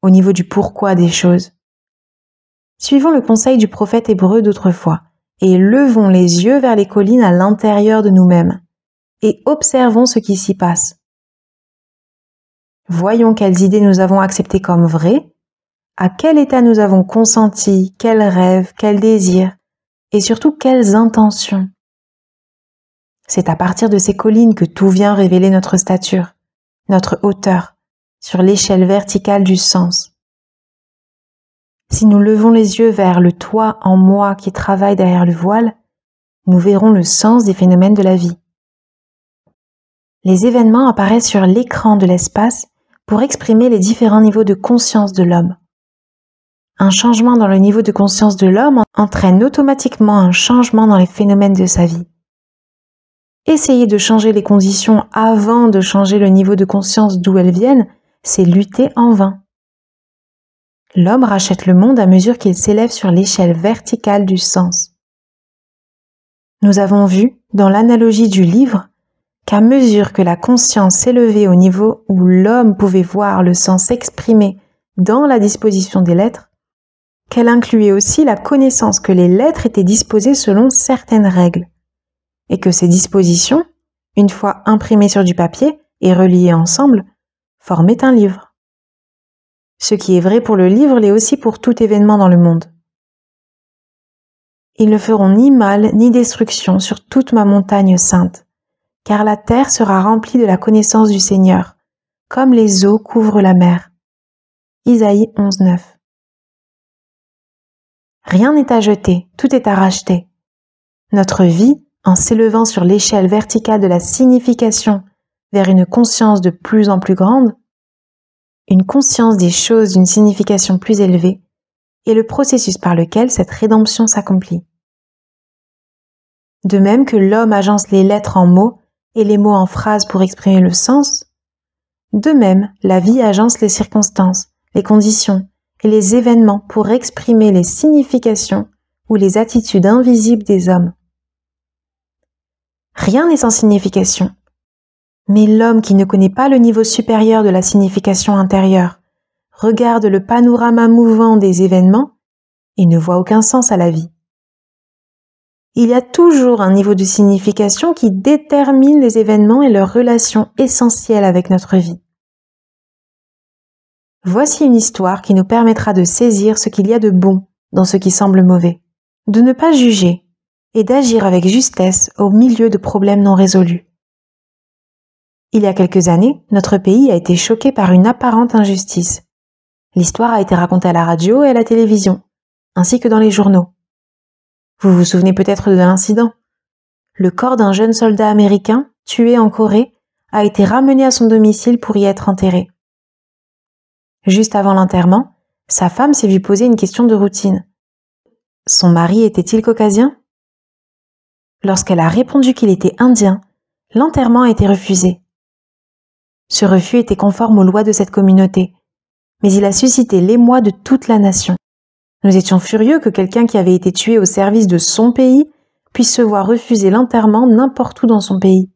[SPEAKER 1] au niveau du pourquoi des choses. Suivons le conseil du prophète hébreu d'autrefois et levons les yeux vers les collines à l'intérieur de nous-mêmes et observons ce qui s'y passe. Voyons quelles idées nous avons acceptées comme vraies à quel état nous avons consenti, quels rêves, quels désirs, et surtout quelles intentions. C'est à partir de ces collines que tout vient révéler notre stature, notre hauteur, sur l'échelle verticale du sens. Si nous levons les yeux vers le toit en moi qui travaille derrière le voile, nous verrons le sens des phénomènes de la vie. Les événements apparaissent sur l'écran de l'espace pour exprimer les différents niveaux de conscience de l'homme. Un changement dans le niveau de conscience de l'homme entraîne automatiquement un changement dans les phénomènes de sa vie. Essayer de changer les conditions avant de changer le niveau de conscience d'où elles viennent, c'est lutter en vain. L'homme rachète le monde à mesure qu'il s'élève sur l'échelle verticale du sens. Nous avons vu, dans l'analogie du livre, qu'à mesure que la conscience s'élevait au niveau où l'homme pouvait voir le sens exprimé dans la disposition des lettres, qu'elle incluait aussi la connaissance que les lettres étaient disposées selon certaines règles, et que ces dispositions, une fois imprimées sur du papier et reliées ensemble, formaient un livre. Ce qui est vrai pour le livre l'est aussi pour tout événement dans le monde. Ils ne feront ni mal ni destruction sur toute ma montagne sainte, car la terre sera remplie de la connaissance
[SPEAKER 2] du Seigneur, comme les eaux couvrent la mer. Isaïe 9 Rien n'est à jeter, tout est à racheter.
[SPEAKER 1] Notre vie, en s'élevant sur l'échelle verticale de la signification vers une conscience de plus en plus grande, une conscience des choses d'une signification plus élevée, est le processus par lequel cette rédemption s'accomplit. De même que l'homme agence les lettres en mots et les mots en phrases pour exprimer le sens, de même la vie agence les circonstances, les conditions, et les événements pour exprimer les significations ou les attitudes invisibles des hommes. Rien n'est sans signification. Mais l'homme qui ne connaît pas le niveau supérieur de la signification intérieure regarde le panorama mouvant des événements et ne voit aucun sens à la vie. Il y a toujours un niveau de signification qui détermine les événements et leurs relations essentielles avec notre vie. Voici une histoire qui nous permettra de saisir ce qu'il y a de bon dans ce qui semble mauvais, de ne pas juger et d'agir avec justesse au milieu de problèmes non résolus. Il y a quelques années, notre pays a été choqué par une apparente injustice. L'histoire a été racontée à la radio et à la télévision, ainsi que dans les journaux. Vous vous souvenez peut-être de l'incident. Le corps d'un jeune soldat américain, tué en Corée, a été ramené à son domicile pour y être enterré. Juste avant l'enterrement, sa femme s'est vue poser une question de routine. Son mari était-il caucasien Lorsqu'elle a répondu qu'il était indien, l'enterrement a été refusé. Ce refus était conforme aux lois de cette communauté, mais il a suscité l'émoi de toute la nation. Nous étions furieux que quelqu'un qui avait été tué au service de son pays puisse se voir refuser l'enterrement n'importe où dans son pays.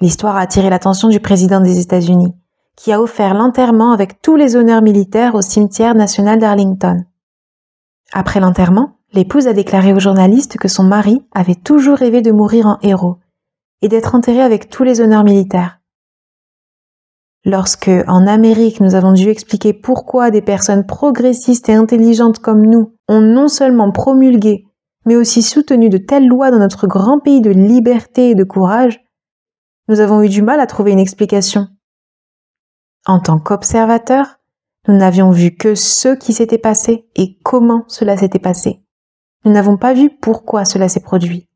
[SPEAKER 1] L'histoire a attiré l'attention du président des États-Unis qui a offert l'enterrement avec tous les honneurs militaires au cimetière national d'Arlington. Après l'enterrement, l'épouse a déclaré aux journalistes que son mari avait toujours rêvé de mourir en héros et d'être enterré avec tous les honneurs militaires. Lorsque, en Amérique, nous avons dû expliquer pourquoi des personnes progressistes et intelligentes comme nous ont non seulement promulgué, mais aussi soutenu de telles lois dans notre grand pays de liberté et de courage, nous avons eu du mal à trouver une explication. En tant qu'observateur, nous n'avions vu que ce qui s'était passé et comment cela s'était passé. Nous n'avons pas vu pourquoi cela s'est produit.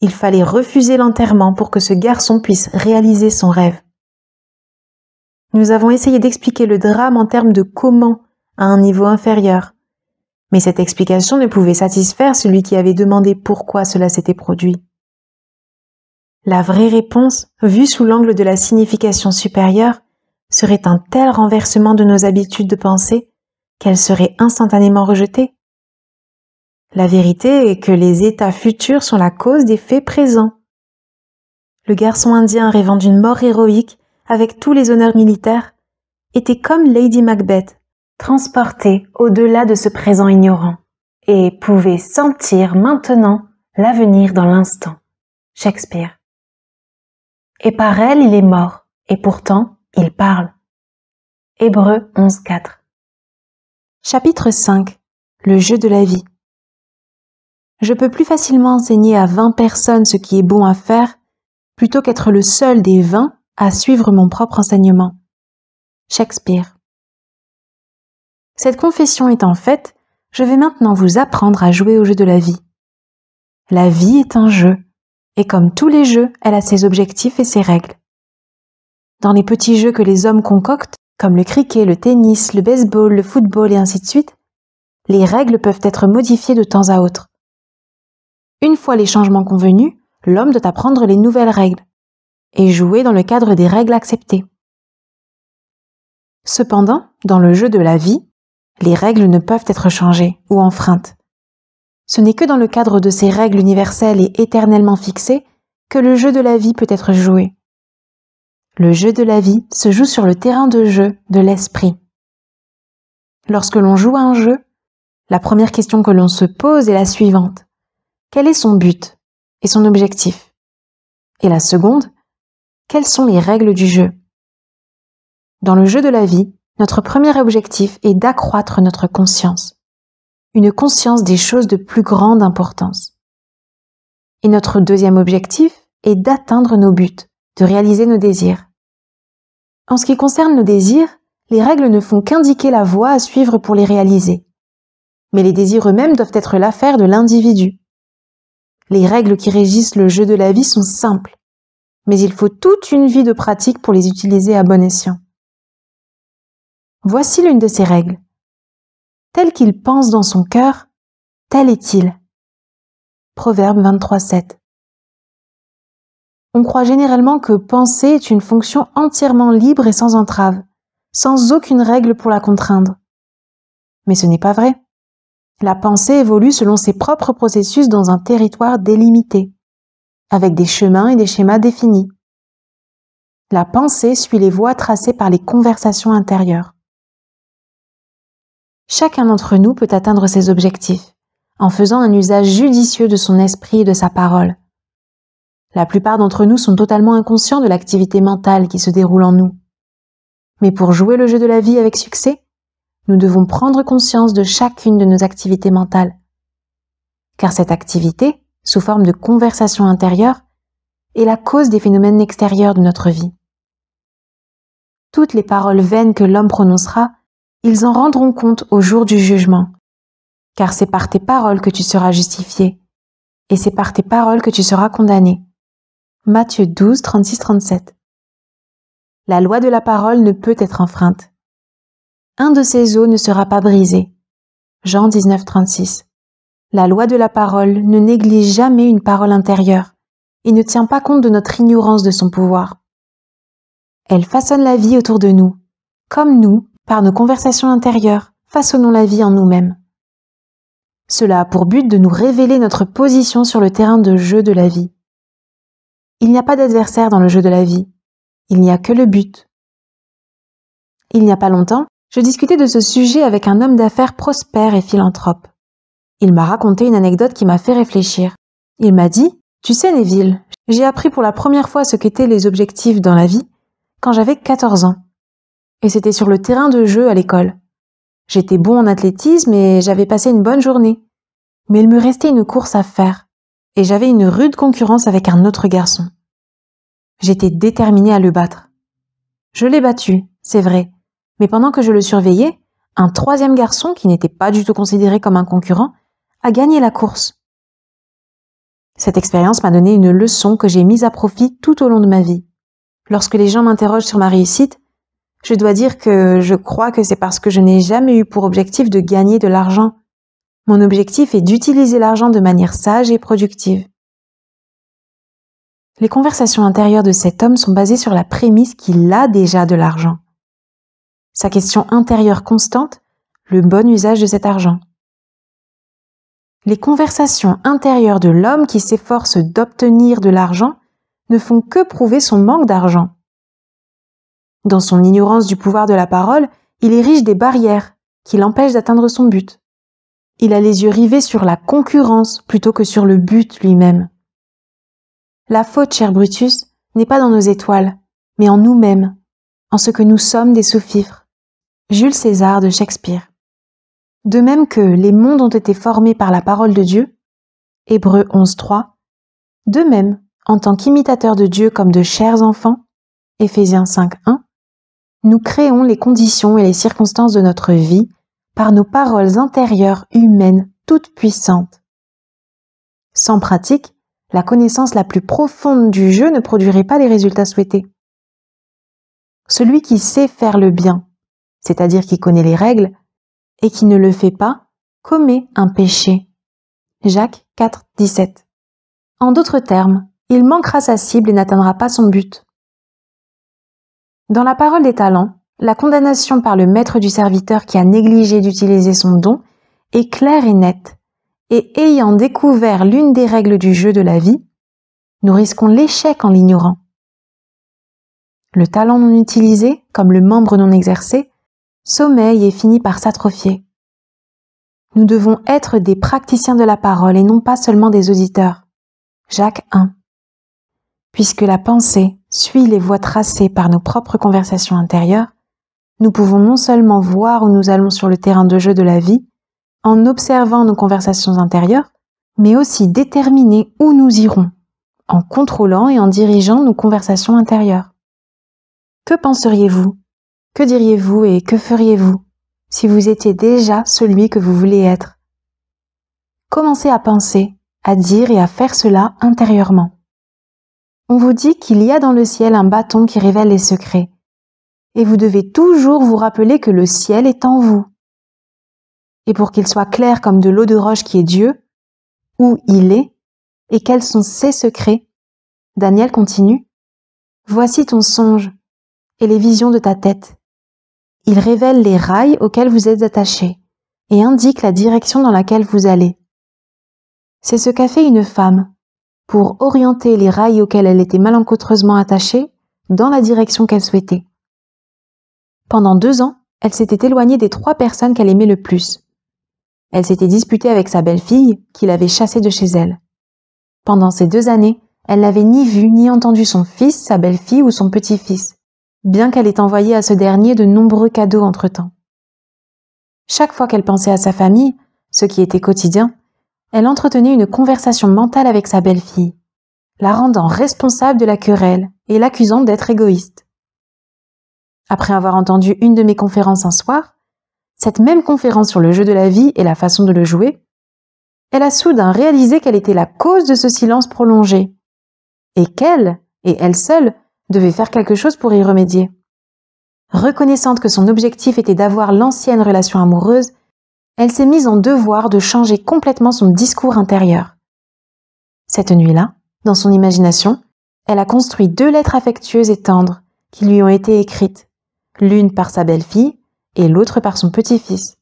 [SPEAKER 1] Il fallait refuser l'enterrement pour que ce garçon puisse réaliser son rêve. Nous avons essayé d'expliquer le drame en termes de comment à un niveau inférieur, mais cette explication ne pouvait satisfaire celui qui avait demandé pourquoi cela s'était produit. La vraie réponse, vue sous l'angle de la signification supérieure, serait un tel renversement de nos habitudes de pensée qu'elle serait instantanément rejetée. La vérité est que les états futurs sont la cause des faits présents. Le garçon indien rêvant d'une mort héroïque avec tous les honneurs militaires était comme Lady Macbeth, transportée au-delà de ce présent ignorant et pouvait
[SPEAKER 2] sentir maintenant l'avenir dans l'instant. Shakespeare. Et par elle, il est mort, et pourtant, il parle. Hébreu 11.4. Chapitre 5. Le jeu de la vie.
[SPEAKER 1] Je peux plus facilement enseigner à 20 personnes ce qui est bon à faire plutôt qu'être le seul des 20 à suivre mon propre enseignement. Shakespeare. Cette confession étant faite, je vais maintenant vous apprendre à jouer au jeu de la vie. La vie est un jeu. Et comme tous les jeux, elle a ses objectifs et ses règles. Dans les petits jeux que les hommes concoctent, comme le cricket, le tennis, le baseball, le football et ainsi de suite, les règles peuvent être modifiées de temps
[SPEAKER 2] à autre. Une fois les changements convenus, l'homme doit apprendre les nouvelles règles et jouer dans le cadre des règles acceptées. Cependant, dans le jeu de la vie, les règles ne peuvent être changées ou enfreintes.
[SPEAKER 1] Ce n'est que dans le cadre de ces règles universelles et éternellement fixées que le jeu de la vie peut être joué. Le jeu de la vie se joue sur le terrain de jeu de l'esprit. Lorsque l'on joue à un jeu, la première question que l'on se pose
[SPEAKER 2] est la suivante. Quel est son but et son objectif Et la seconde, quelles sont les règles du jeu Dans le jeu de la vie,
[SPEAKER 1] notre premier objectif est d'accroître notre conscience une conscience des choses de plus grande importance. Et notre deuxième objectif est d'atteindre nos buts, de réaliser nos désirs. En ce qui concerne nos désirs, les règles ne font qu'indiquer la voie à suivre pour les réaliser. Mais les désirs eux-mêmes doivent être l'affaire de l'individu. Les règles qui régissent le jeu de la vie sont simples, mais il faut toute une vie de pratique pour les utiliser à bon escient.
[SPEAKER 2] Voici l'une de ces règles tel qu'il pense dans son cœur, tel est-il. Proverbe 23.7. On croit
[SPEAKER 1] généralement que penser est une fonction entièrement libre et sans entrave, sans aucune règle pour la contraindre. Mais ce n'est pas vrai. La pensée évolue selon ses propres processus dans un territoire délimité, avec des chemins et des schémas définis. La pensée suit les voies tracées par les conversations intérieures. Chacun d'entre nous peut atteindre ses objectifs en faisant un usage judicieux de son esprit et de sa parole. La plupart d'entre nous sont totalement inconscients de l'activité mentale qui se déroule en nous. Mais pour jouer le jeu de la vie avec succès, nous devons prendre conscience de chacune de nos activités mentales. Car cette activité, sous forme de conversation intérieure, est la cause des phénomènes extérieurs de notre vie. Toutes les paroles vaines que l'homme prononcera ils en rendront compte au jour du jugement, car c'est par tes paroles que tu seras justifié, et c'est par tes paroles que tu seras condamné. Matthieu 12, 36, 37. La loi de la parole ne peut être enfreinte. Un de ses os ne sera pas brisé. Jean 19, 36. La loi de la parole ne néglige jamais une parole intérieure et ne tient pas compte de notre ignorance de son pouvoir. Elle façonne la vie autour de nous, comme nous, par nos conversations intérieures, façonnons la vie en nous-mêmes. Cela a pour but de nous révéler notre position sur le terrain de jeu de la vie. Il n'y a pas d'adversaire dans le jeu de la vie, il n'y a que le but. Il n'y a pas longtemps, je discutais de ce sujet avec un homme d'affaires prospère et philanthrope. Il m'a raconté une anecdote qui m'a fait réfléchir. Il m'a dit Tu sais, Neville, j'ai appris pour la première fois ce qu'étaient les objectifs dans la vie quand j'avais 14 ans. Et c'était sur le terrain de jeu à l'école. J'étais bon en athlétisme et j'avais passé une bonne journée. Mais il me restait une course à faire. Et j'avais une rude concurrence avec un autre garçon. J'étais déterminée à le battre. Je l'ai battu, c'est vrai. Mais pendant que je le surveillais, un troisième garçon, qui n'était pas du tout considéré comme un concurrent, a gagné la course. Cette expérience m'a donné une leçon que j'ai mise à profit tout au long de ma vie. Lorsque les gens m'interrogent sur ma réussite, je dois dire que je crois que c'est parce que je n'ai jamais eu pour objectif de gagner de l'argent. Mon objectif est d'utiliser l'argent de manière sage et productive. Les conversations intérieures de cet homme sont basées sur la prémisse qu'il a déjà de l'argent. Sa question intérieure constante, le bon usage de cet argent. Les conversations intérieures de l'homme qui s'efforce d'obtenir de l'argent ne font que prouver son manque d'argent. Dans son ignorance du pouvoir de la parole, il érige des barrières qui l'empêchent d'atteindre son but. Il a les yeux rivés sur la concurrence plutôt que sur le but lui-même. La faute, cher Brutus, n'est pas dans nos étoiles, mais en nous-mêmes, en ce que nous sommes des sous-fifres. Jules César de Shakespeare. De même que les mondes ont été formés par la parole de Dieu, Hébreu 11.3, de même, en tant qu'imitateurs de Dieu comme de chers enfants, Ephésiens 5.1, nous créons les conditions et les circonstances de notre vie par nos paroles intérieures humaines toutes puissantes. Sans pratique, la connaissance la plus profonde du jeu ne produirait pas les résultats souhaités. Celui qui sait faire le bien, c'est-à-dire qui connaît les règles, et qui ne le fait pas, commet un péché. Jacques 4, 17. En d'autres termes, il manquera sa cible et n'atteindra pas son but. Dans la parole des talents, la condamnation par le maître du serviteur qui a négligé d'utiliser son don est claire et nette, et ayant découvert l'une des règles du jeu de la vie, nous risquons l'échec en l'ignorant. Le talent non utilisé, comme le membre non exercé, sommeille et finit par s'atrophier. Nous devons être des praticiens de la parole et non pas seulement des auditeurs. Jacques 1. Puisque la pensée, suit les voies tracées par nos propres conversations intérieures, nous pouvons non seulement voir où nous allons sur le terrain de jeu de la vie, en observant nos conversations intérieures, mais aussi déterminer où nous irons, en contrôlant et en dirigeant nos conversations intérieures. Que penseriez-vous Que diriez-vous et que feriez-vous si vous étiez déjà celui que vous voulez être Commencez à penser, à dire et à faire cela intérieurement. On vous dit qu'il y a dans le ciel un bâton qui révèle les secrets. Et vous devez toujours vous rappeler que le ciel est en vous. Et pour qu'il soit clair comme de l'eau de roche qui est Dieu,
[SPEAKER 2] où il est, et quels sont ses secrets, Daniel continue. Voici ton songe et les visions de ta tête. Il révèle
[SPEAKER 1] les rails auxquels vous êtes attachés et indique la direction dans laquelle vous allez. C'est ce qu'a fait une femme pour orienter les rails auxquels elle était malencontreusement attachée dans la direction qu'elle souhaitait. Pendant deux ans, elle s'était éloignée des trois personnes qu'elle aimait le plus. Elle s'était disputée avec sa belle-fille, qui l'avait chassée de chez elle. Pendant ces deux années, elle n'avait ni vu ni entendu son fils, sa belle-fille ou son petit-fils, bien qu'elle ait envoyé à ce dernier de nombreux cadeaux entre-temps. Chaque fois qu'elle pensait à sa famille, ce qui était quotidien, elle entretenait une conversation mentale avec sa belle-fille, la rendant responsable de la querelle et l'accusant d'être égoïste. Après avoir entendu une de mes conférences un soir, cette même conférence sur le jeu de la vie et la façon de le jouer, elle a soudain réalisé qu'elle était la cause de ce silence prolongé, et qu'elle, et elle seule, devait faire quelque chose pour y remédier. Reconnaissante que son objectif était d'avoir l'ancienne relation amoureuse, elle s'est mise en devoir de changer complètement son discours intérieur. Cette nuit-là, dans son imagination, elle a construit deux lettres affectueuses et tendres qui lui ont été écrites, l'une par sa belle-fille et l'autre par son petit-fils.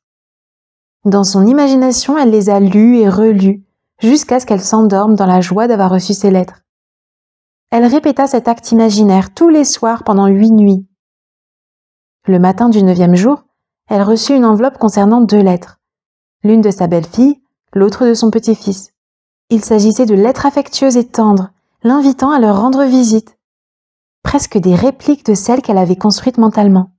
[SPEAKER 1] Dans son imagination, elle les a lues et relues jusqu'à ce qu'elle s'endorme dans la joie d'avoir reçu ces lettres. Elle répéta cet acte imaginaire tous les soirs pendant huit nuits. Le matin du neuvième jour, elle reçut une enveloppe concernant deux lettres, l'une de sa belle-fille, l'autre de son petit-fils. Il s'agissait de lettres affectueuses et tendres, l'invitant à leur rendre visite. Presque des répliques de celles qu'elle avait construites mentalement.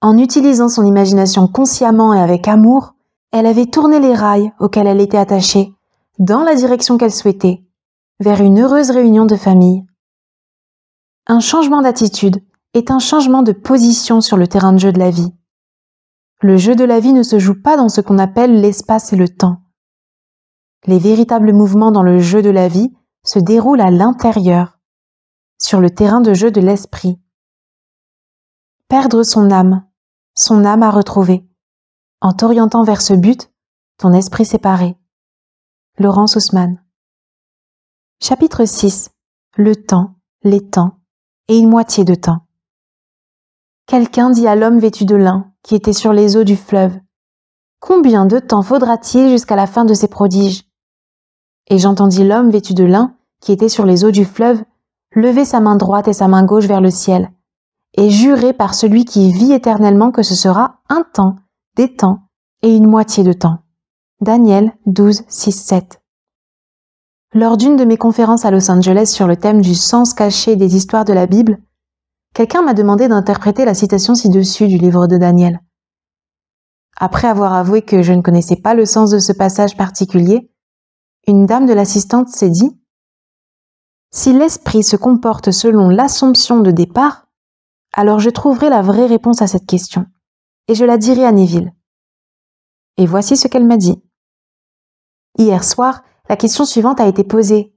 [SPEAKER 1] En utilisant son imagination consciemment et avec amour, elle avait tourné les rails auxquels elle était attachée, dans la direction qu'elle souhaitait, vers une heureuse réunion de famille. Un changement d'attitude est un changement de position sur le terrain de jeu de la vie. Le jeu de la vie ne se joue pas dans ce qu'on appelle l'espace et le temps. Les véritables mouvements dans le jeu de la vie se déroulent à l'intérieur, sur le
[SPEAKER 2] terrain de jeu de l'esprit. Perdre son âme, son âme à retrouver, en t'orientant vers ce but, ton esprit séparé. Laurence Haussmann. Chapitre 6. Le temps, les
[SPEAKER 1] temps et une moitié de temps. Quelqu'un dit à l'homme vêtu de lin qui était sur les eaux du fleuve. Combien de temps faudra-t-il jusqu'à la fin de ces prodiges Et j'entendis l'homme vêtu de lin, qui était sur les eaux du fleuve, lever sa main droite et sa main gauche vers le ciel, et jurer par celui qui vit éternellement que ce sera un temps, des temps et une moitié de temps. Daniel 12, 6, 7. Lors d'une de mes conférences à Los Angeles sur le thème du sens caché des histoires de la Bible, Quelqu'un m'a demandé d'interpréter la citation ci-dessus du livre de Daniel. Après avoir avoué que je ne connaissais pas le sens de ce passage particulier, une dame de l'assistante s'est dit ⁇ Si l'esprit se comporte selon l'assomption de départ, alors je trouverai la vraie réponse à cette question, et je la dirai à Neville. ⁇ Et voici ce qu'elle m'a dit. Hier soir, la question suivante a été posée.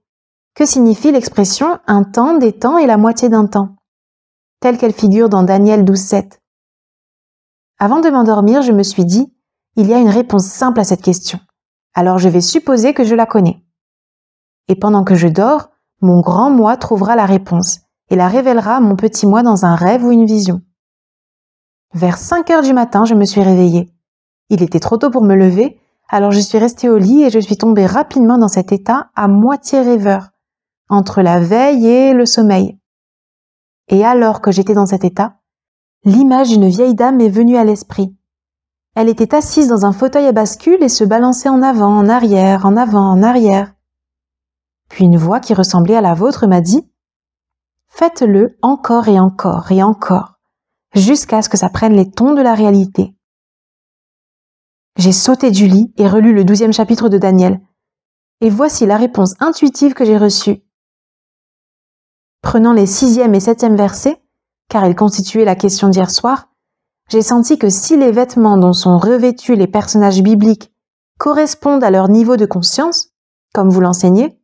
[SPEAKER 1] Que signifie l'expression un temps, des temps et la moitié d'un temps telle qu'elle figure dans Daniel 12.7. Avant de m'endormir, je me suis dit, il y a une réponse simple à cette question. Alors je vais supposer que je la connais. Et pendant que je dors, mon grand moi trouvera la réponse et la révélera à mon petit moi dans un rêve ou une vision. Vers 5 heures du matin, je me suis réveillée. Il était trop tôt pour me lever, alors je suis restée au lit et je suis tombée rapidement dans cet état à moitié rêveur, entre la veille et le sommeil. Et alors que j'étais dans cet état, l'image d'une vieille dame est venue à l'esprit. Elle était assise dans un fauteuil à bascule et se balançait en avant, en arrière, en avant, en arrière. Puis une voix qui ressemblait à la vôtre m'a dit Faites-le encore et encore et encore, jusqu'à ce que ça prenne les tons de la réalité.
[SPEAKER 2] J'ai sauté du lit et relu le douzième chapitre de Daniel. Et voici la réponse intuitive que j'ai reçue. Prenant les
[SPEAKER 1] sixième et septième versets, car ils constituaient la question d'hier soir, j'ai senti que si les vêtements dont sont revêtus les personnages bibliques correspondent à leur niveau de conscience, comme vous l'enseignez,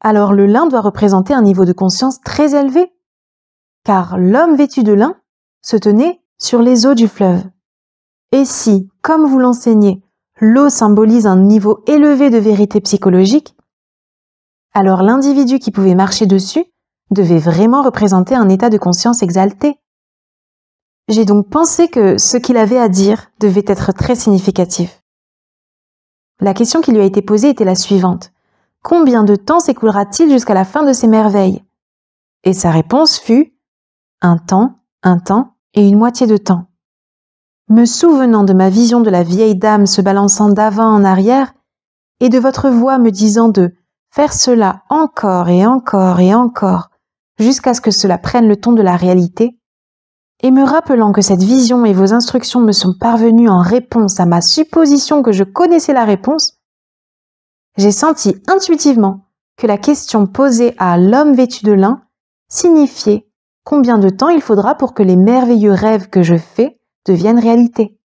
[SPEAKER 1] alors le lin doit représenter un niveau de conscience très élevé, car l'homme vêtu de lin se tenait sur les eaux du fleuve. Et si, comme vous l'enseignez, l'eau symbolise un niveau élevé de vérité psychologique, alors l'individu qui pouvait marcher dessus devait vraiment représenter un état de conscience exalté. J'ai donc pensé que ce qu'il avait à dire devait être très significatif. La question qui lui a été posée était la suivante. Combien de temps s'écoulera-t-il jusqu'à la fin de ces merveilles Et sa réponse fut un temps, un temps et une moitié de temps. Me souvenant de ma vision de la vieille dame se balançant d'avant en arrière, et de votre voix me disant de faire cela encore et encore et encore, jusqu'à ce que cela prenne le ton de la réalité, et me rappelant que cette vision et vos instructions me sont parvenues en réponse à ma supposition que je connaissais la réponse, j'ai senti intuitivement que la question posée à l'homme vêtu de lin signifiait combien de temps il faudra pour que les merveilleux rêves que je fais deviennent réalité.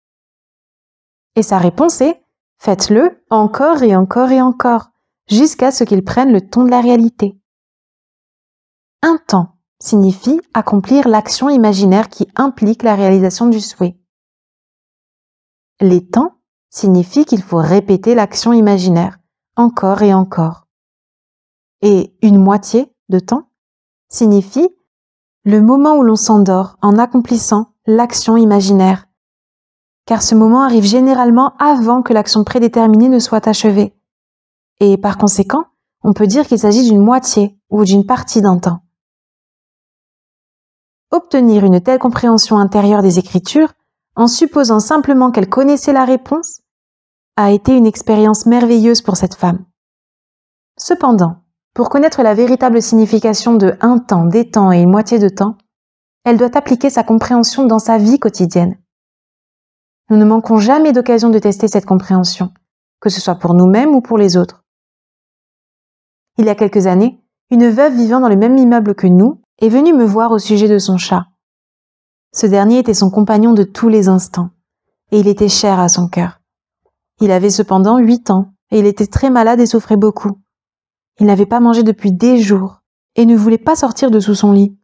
[SPEAKER 1] Et sa réponse est Faites-le encore et encore et encore, jusqu'à ce qu'il prenne le ton de la réalité. Un temps signifie accomplir l'action imaginaire qui implique la réalisation du souhait. Les temps signifient qu'il faut répéter l'action imaginaire encore et encore. Et une moitié de temps signifie le moment où l'on s'endort en accomplissant l'action imaginaire, car ce moment arrive généralement avant que l'action prédéterminée ne soit achevée. Et par conséquent, on peut dire qu'il s'agit d'une moitié ou d'une partie d'un temps obtenir une telle compréhension intérieure des Écritures, en supposant simplement qu'elle connaissait la réponse, a été une expérience merveilleuse pour cette femme. Cependant, pour connaître la véritable signification de un temps, des temps et une moitié de temps, elle doit appliquer sa compréhension dans sa vie quotidienne. Nous ne manquons jamais d'occasion de tester cette compréhension, que ce soit pour nous-mêmes ou pour les autres. Il y a quelques années, une veuve vivant dans le même immeuble que nous est venu me voir au sujet de son chat. Ce dernier était son compagnon de tous les instants, et il était cher à son cœur. Il avait cependant huit ans, et il était très malade et souffrait beaucoup. Il n'avait pas mangé depuis des jours, et ne voulait pas sortir de sous son lit.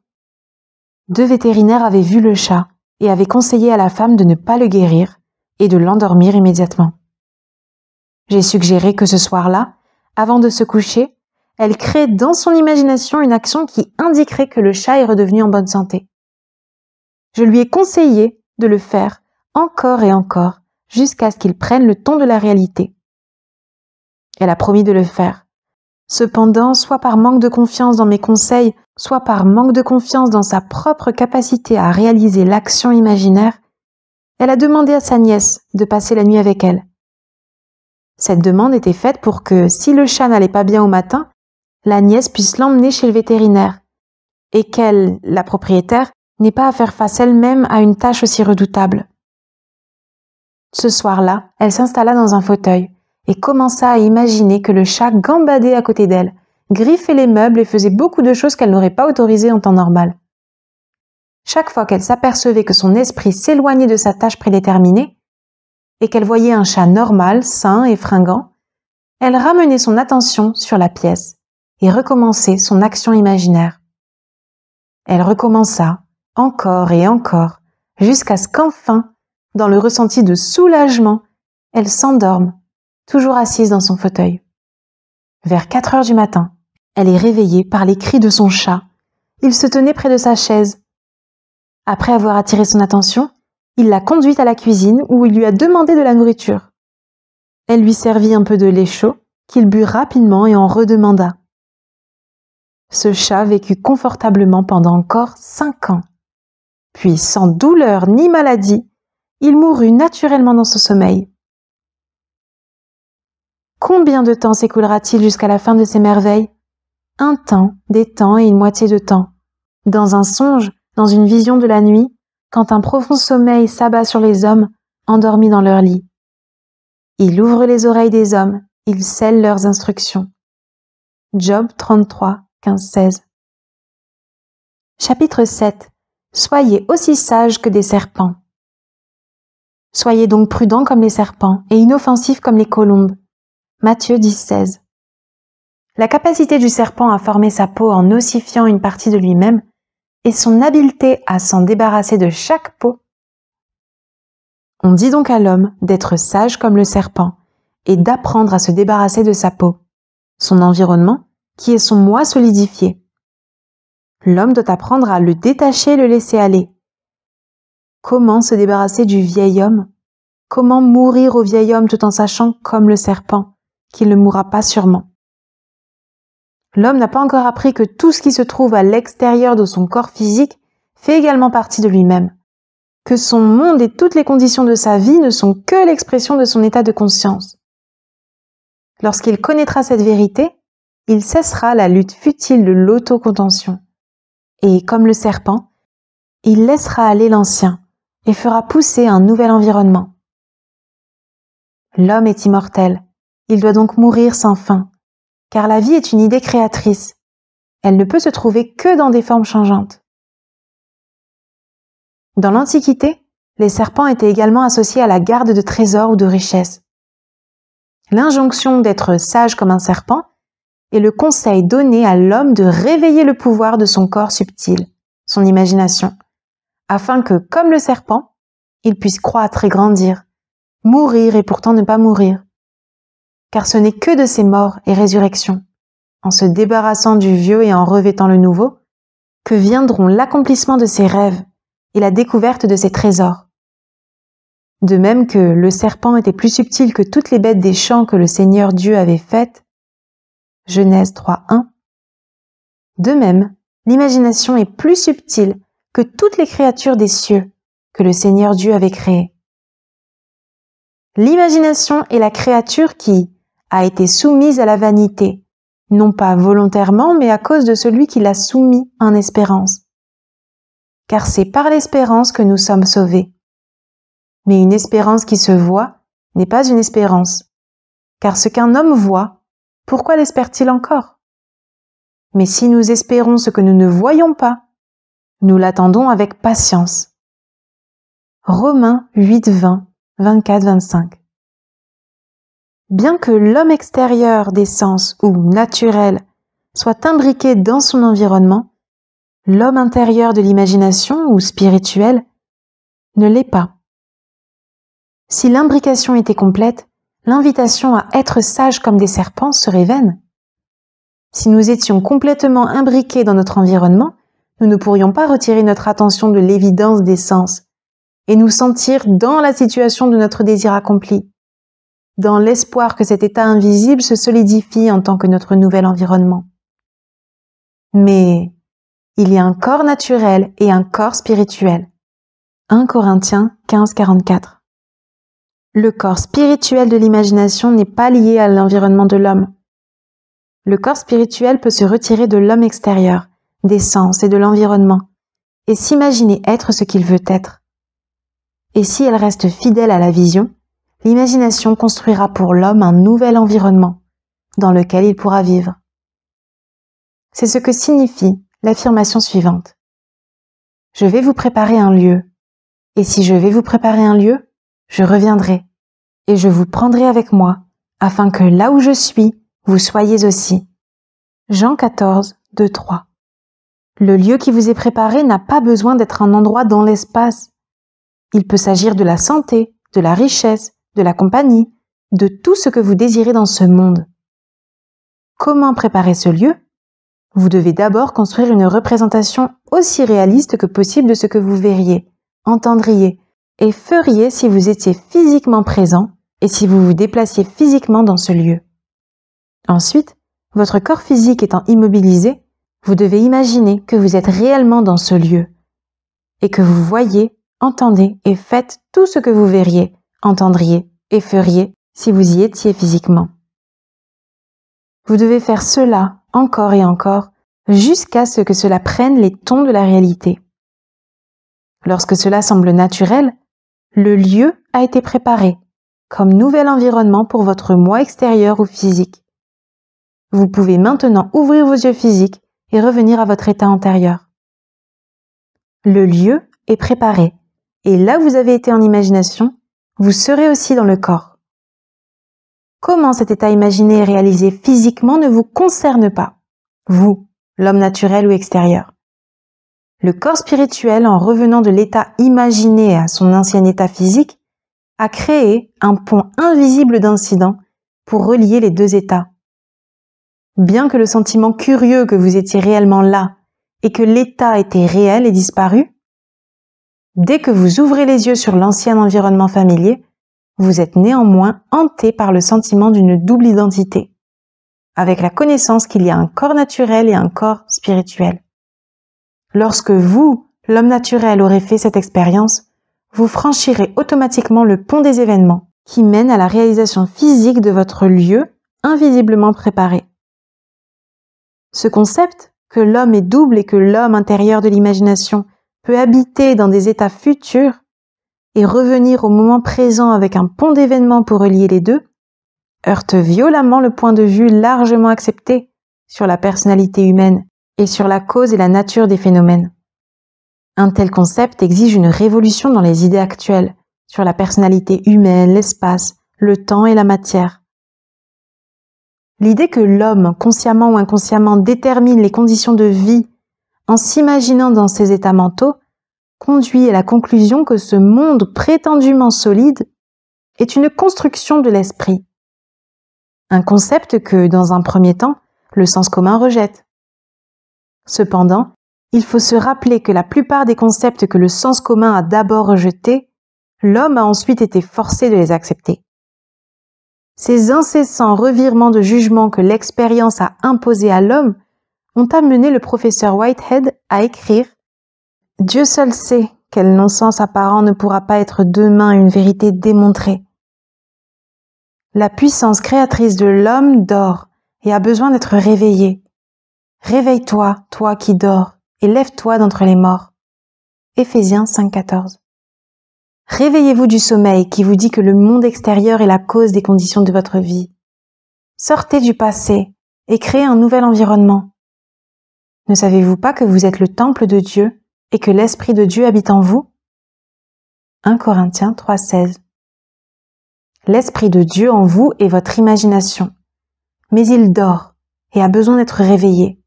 [SPEAKER 1] Deux vétérinaires avaient vu le chat, et avaient conseillé à la femme de ne pas le guérir, et de l'endormir immédiatement. J'ai suggéré que ce soir-là, avant de se coucher, elle crée dans son imagination une action qui indiquerait que le chat est redevenu en bonne santé. Je lui ai conseillé de le faire encore et encore jusqu'à ce qu'il prenne le ton de la réalité. Elle a promis de le faire. Cependant, soit par manque de confiance dans mes conseils, soit par manque de confiance dans sa propre capacité à réaliser l'action imaginaire, elle a demandé à sa nièce de passer la nuit avec elle. Cette demande était faite pour que, si le chat n'allait pas bien au matin, la nièce puisse l'emmener chez le vétérinaire et qu'elle, la propriétaire, n'ait pas à faire face elle-même à une tâche aussi redoutable. Ce soir-là, elle s'installa dans un fauteuil et commença à imaginer que le chat gambadait à côté d'elle, griffait les meubles et faisait beaucoup de choses qu'elle n'aurait pas autorisées en temps normal. Chaque fois qu'elle s'apercevait que son esprit s'éloignait de sa tâche prédéterminée et qu'elle voyait un chat normal, sain et fringant, elle ramenait son attention sur la pièce et recommencer son action imaginaire. Elle recommença encore et encore jusqu'à ce qu'enfin, dans le ressenti de soulagement, elle s'endorme, toujours assise dans son fauteuil. Vers 4 heures du matin, elle est réveillée par les cris de son chat. Il se tenait près de sa chaise. Après avoir attiré son attention, il l'a conduite à la cuisine où il lui a demandé de la nourriture. Elle lui servit un peu de lait chaud, qu'il but rapidement et en redemanda. Ce chat vécut confortablement pendant encore cinq ans. Puis, sans douleur ni maladie, il mourut naturellement dans son sommeil. Combien de temps s'écoulera-t-il jusqu'à la fin de ces merveilles Un temps, des temps et une moitié de temps. Dans un songe, dans une vision de la nuit, quand un profond sommeil s'abat sur les hommes,
[SPEAKER 2] endormis dans leur lit. Il ouvre les oreilles des hommes, il scelle leurs instructions. Job 33, 15-16. Chapitre 7. Soyez aussi sages que des serpents. Soyez
[SPEAKER 1] donc prudents comme les serpents et inoffensifs comme les colombes. Matthieu 10-16. La capacité du serpent à former sa peau en ossifiant une partie de lui-même et son habileté à s'en débarrasser de chaque peau. On dit donc à l'homme d'être sage comme le serpent et d'apprendre à se débarrasser de sa peau, son environnement qui est son moi solidifié. L'homme doit apprendre à le détacher le laisser aller. Comment se débarrasser du vieil homme Comment mourir au vieil homme tout en sachant, comme le serpent, qu'il ne mourra pas sûrement L'homme n'a pas encore appris que tout ce qui se trouve à l'extérieur de son corps physique fait également partie de lui-même, que son monde et toutes les conditions de sa vie ne sont que l'expression de son état de conscience. Lorsqu'il connaîtra cette vérité, il cessera la lutte futile de l'autocontention. Et comme le serpent, il laissera aller l'ancien et fera pousser un nouvel environnement. L'homme est immortel, il doit donc mourir sans fin, car la vie est une idée créatrice. Elle ne peut se trouver que dans des formes changeantes. Dans l'Antiquité, les serpents étaient également associés à la garde de trésors ou de richesses. L'injonction d'être sage comme un serpent et le conseil donné à l'homme de réveiller le pouvoir de son corps subtil, son imagination, afin que, comme le serpent, il puisse croître et grandir, mourir et pourtant ne pas mourir. Car ce n'est que de ces morts et résurrections, en se débarrassant du vieux et en revêtant le nouveau, que viendront l'accomplissement de ses rêves et la découverte de ses trésors. De même que le serpent était plus subtil que toutes les bêtes des champs que le Seigneur Dieu avait faites, Genèse 3.1. De même, l'imagination est plus subtile que toutes les créatures des cieux que le Seigneur Dieu avait créées. L'imagination est la créature qui a été soumise à la vanité, non pas volontairement, mais à cause de celui qui l'a soumis en espérance. Car c'est par l'espérance que nous sommes sauvés. Mais une espérance qui se voit n'est pas une espérance, car ce qu'un homme voit, pourquoi l'espère-t-il encore Mais si nous espérons ce que nous ne voyons pas, nous l'attendons avec patience. Romains 8, 20, 24, 25. Bien que l'homme extérieur des sens ou naturel soit imbriqué dans son environnement, l'homme intérieur de l'imagination ou spirituel ne l'est pas. Si l'imbrication était complète, l'invitation à être sage comme des serpents serait vaine. Si nous étions complètement imbriqués dans notre environnement, nous ne pourrions pas retirer notre attention de l'évidence des sens et nous sentir dans la situation de notre désir accompli, dans l'espoir que cet état invisible se solidifie en tant que notre nouvel environnement. Mais il y a un corps naturel et un corps spirituel. 1 Corinthiens 15 44 le corps spirituel de l'imagination n'est pas lié à l'environnement de l'homme. Le corps spirituel peut se retirer de l'homme extérieur, des sens et de l'environnement, et s'imaginer être ce qu'il veut être. Et si elle reste fidèle à la vision, l'imagination construira pour l'homme un nouvel environnement dans lequel il pourra vivre. C'est ce que signifie l'affirmation suivante. Je vais vous préparer un lieu. Et si je vais vous préparer un lieu, je reviendrai, et je vous prendrai avec moi, afin que là où je suis, vous soyez aussi. Jean 14, 2, 3. Le lieu qui vous est préparé n'a pas besoin d'être un endroit dans l'espace. Il peut s'agir de la santé, de la richesse, de la compagnie, de tout ce que vous désirez dans ce monde. Comment préparer ce lieu Vous devez d'abord construire une représentation aussi réaliste que possible de ce que vous verriez, entendriez, et feriez si vous étiez physiquement présent et si vous vous déplaciez physiquement dans ce lieu. Ensuite, votre corps physique étant immobilisé, vous devez imaginer que vous êtes réellement dans ce lieu et que vous voyez, entendez et faites tout ce que vous verriez, entendriez et feriez si vous y étiez physiquement. Vous devez faire cela encore et encore jusqu'à ce que cela prenne les tons de la réalité. Lorsque cela semble naturel, le lieu a été préparé comme nouvel environnement pour votre moi extérieur ou physique. Vous pouvez maintenant ouvrir vos yeux physiques et revenir à votre état antérieur. Le lieu est préparé et là où vous avez été en imagination, vous serez aussi dans le corps. Comment cet état imaginé et réalisé physiquement ne vous concerne pas, vous, l'homme naturel ou extérieur. Le corps spirituel, en revenant de l'état imaginé à son ancien état physique, a créé un pont invisible d'incidents pour relier les deux états. Bien que le sentiment curieux que vous étiez réellement là et que l'état était réel et disparu, dès que vous ouvrez les yeux sur l'ancien environnement familier, vous êtes néanmoins hanté par le sentiment d'une double identité, avec la connaissance qu'il y a un corps naturel et un corps spirituel. Lorsque vous, l'homme naturel, aurez fait cette expérience, vous franchirez automatiquement le pont des événements qui mène à la réalisation physique de votre lieu invisiblement préparé. Ce concept que l'homme est double et que l'homme intérieur de l'imagination peut habiter dans des états futurs et revenir au moment présent avec un pont d'événements pour relier les deux, heurte violemment le point de vue largement accepté sur la personnalité humaine et sur la cause et la nature des phénomènes. Un tel concept exige une révolution dans les idées actuelles sur la personnalité humaine, l'espace, le temps et la matière. L'idée que l'homme, consciemment ou inconsciemment, détermine les conditions de vie en s'imaginant dans ses états mentaux conduit à la conclusion que ce monde prétendument solide est une construction de l'esprit. Un concept que, dans un premier temps, le sens commun rejette. Cependant, il faut se rappeler que la plupart des concepts que le sens commun a d'abord rejetés, l'homme a ensuite été forcé de les accepter. Ces incessants revirements de jugement que l'expérience a imposés à l'homme ont amené le professeur Whitehead à écrire Dieu seul sait quel non-sens apparent ne pourra pas être demain une vérité démontrée. La puissance créatrice de l'homme dort et a besoin d'être réveillée. Réveille-toi, toi qui dors, et lève-toi d'entre les morts. Éphésiens 5.14 Réveillez-vous du sommeil qui vous dit que le monde extérieur est la cause des conditions de votre vie. Sortez du passé et créez un nouvel environnement. Ne savez-vous pas que vous êtes le temple de Dieu et que l'Esprit de Dieu habite en vous 1 Corinthiens 3.16 L'Esprit de Dieu en vous est votre imagination, mais il dort et a besoin d'être réveillé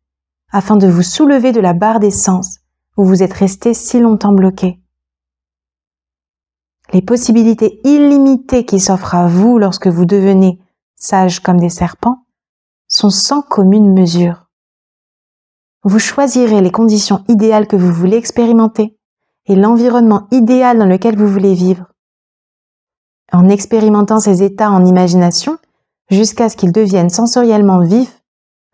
[SPEAKER 1] afin de vous soulever de la barre des sens où vous êtes resté si longtemps bloqué. Les possibilités illimitées qui s'offrent à vous lorsque vous devenez sage comme des serpents sont sans commune mesure. Vous choisirez les conditions idéales que vous voulez expérimenter et l'environnement idéal dans lequel vous voulez vivre. En expérimentant ces états en imagination, jusqu'à ce qu'ils deviennent sensoriellement vifs,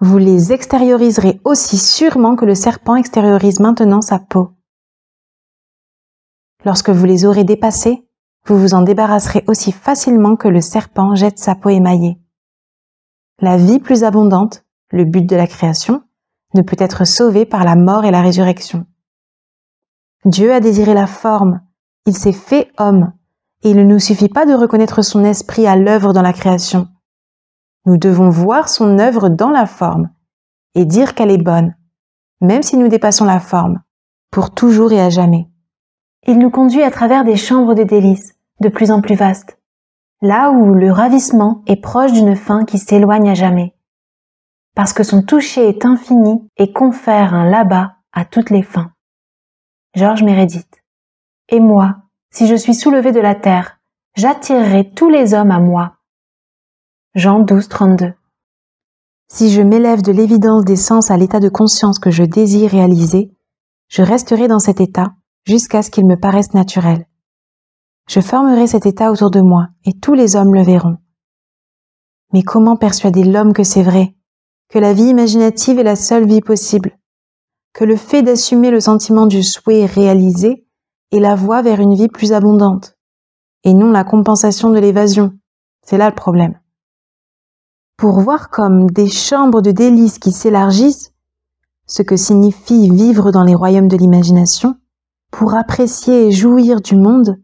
[SPEAKER 1] vous les extérioriserez aussi sûrement que le serpent extériorise maintenant sa peau. Lorsque vous les aurez dépassés, vous vous en débarrasserez aussi facilement que le serpent jette sa peau émaillée. La vie plus abondante, le but de la création, ne peut être sauvée par la mort et la résurrection. Dieu a désiré la forme, il s'est fait homme, et il ne nous suffit pas de reconnaître son esprit à l'œuvre dans la création. Nous devons voir son œuvre dans la forme et dire qu'elle est bonne, même si nous dépassons la forme, pour toujours et à jamais. Il nous conduit à travers des chambres de délices, de plus en plus vastes, là où le ravissement est proche d'une fin qui s'éloigne à jamais, parce que son toucher est infini et confère un là-bas à toutes les fins.
[SPEAKER 2] Georges Meredith. Et moi, si je suis soulevé de la terre, j'attirerai tous les hommes à moi, Jean 12, 32. Si je
[SPEAKER 1] m'élève de l'évidence des sens à l'état de conscience que je désire réaliser, je resterai dans cet état jusqu'à ce qu'il me paraisse naturel. Je formerai cet état autour de moi et tous les hommes le verront. Mais comment persuader l'homme que c'est vrai, que la vie imaginative est la seule vie possible, que le fait d'assumer le sentiment du souhait réalisé est la voie vers une vie plus abondante, et non la compensation de l'évasion C'est là le problème pour voir comme des chambres de délices qui s'élargissent, ce que signifie vivre dans les royaumes de l'imagination, pour apprécier et jouir du monde,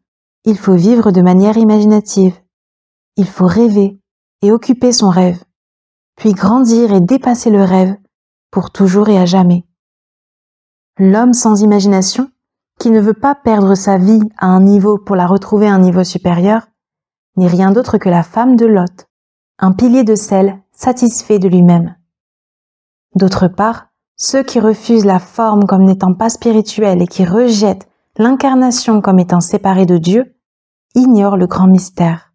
[SPEAKER 1] il faut vivre de manière imaginative. Il faut rêver et occuper son rêve, puis grandir et dépasser le rêve pour toujours et à jamais. L'homme sans imagination, qui ne veut pas perdre sa vie à un niveau pour la retrouver à un niveau supérieur, n'est rien d'autre que la femme de Lot, un pilier de sel satisfait de lui-même. D'autre part, ceux qui refusent la forme comme n'étant pas spirituelle et qui rejettent l'incarnation comme étant séparée de Dieu ignorent le grand mystère.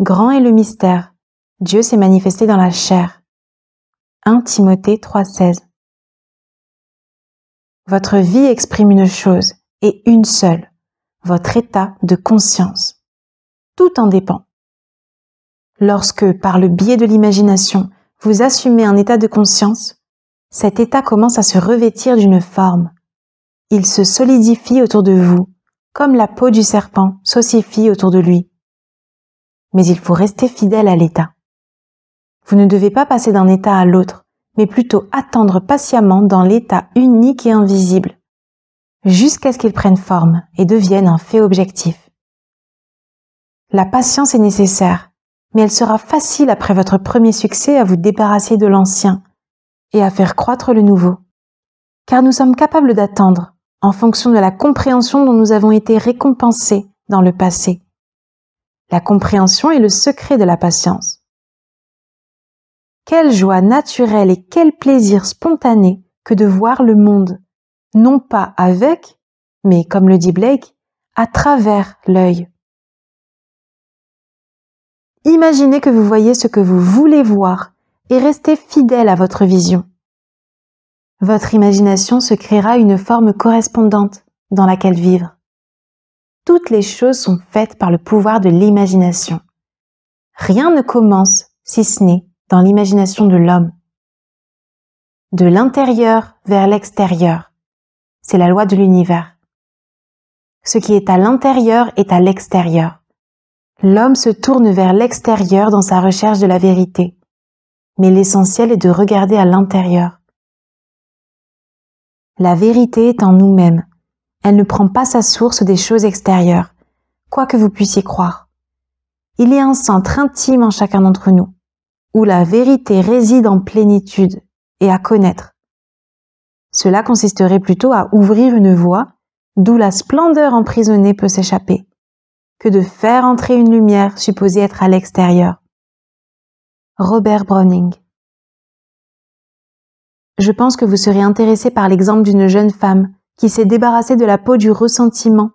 [SPEAKER 2] Grand est le mystère. Dieu s'est manifesté dans la chair. 1 Timothée 3,16 Votre vie exprime une chose et une seule, votre état de conscience.
[SPEAKER 1] Tout en dépend. Lorsque, par le biais de l'imagination, vous assumez un état de conscience, cet état commence à se revêtir d'une forme. Il se solidifie autour de vous, comme la peau du serpent s'ossifie autour de lui. Mais il faut rester fidèle à l'état. Vous ne devez pas passer d'un état à l'autre, mais plutôt attendre patiemment dans l'état unique et invisible, jusqu'à ce qu'il prenne forme et devienne un fait objectif. La patience est nécessaire, mais elle sera facile après votre premier succès à vous débarrasser de l'ancien et à faire croître le nouveau. Car nous sommes capables d'attendre en fonction de la compréhension dont nous avons été récompensés dans le passé. La compréhension est le secret de la patience. Quelle joie naturelle et quel plaisir spontané que de voir le monde, non pas
[SPEAKER 2] avec, mais comme le dit Blake, à travers l'œil. Imaginez que vous voyez ce que vous voulez voir et restez
[SPEAKER 1] fidèle à votre vision. Votre imagination se créera une forme correspondante dans laquelle vivre. Toutes les choses sont faites par le pouvoir de l'imagination. Rien ne commence, si ce n'est, dans l'imagination de l'homme. De l'intérieur vers l'extérieur. C'est la loi de l'univers. Ce qui est à l'intérieur est à l'extérieur l'homme se tourne vers l'extérieur dans sa recherche de la vérité, mais l'essentiel est de regarder à l'intérieur. La vérité est en nous-mêmes. Elle ne prend pas sa source des choses extérieures, quoi que vous puissiez croire. Il y a un centre intime en chacun d'entre nous, où la vérité réside en plénitude et à connaître. Cela consisterait plutôt à ouvrir une voie d'où la splendeur emprisonnée peut s'échapper que de faire entrer une lumière supposée être à l'extérieur. Robert Browning. Je pense que vous serez intéressé par l'exemple d'une jeune femme qui s'est débarrassée de la peau du ressentiment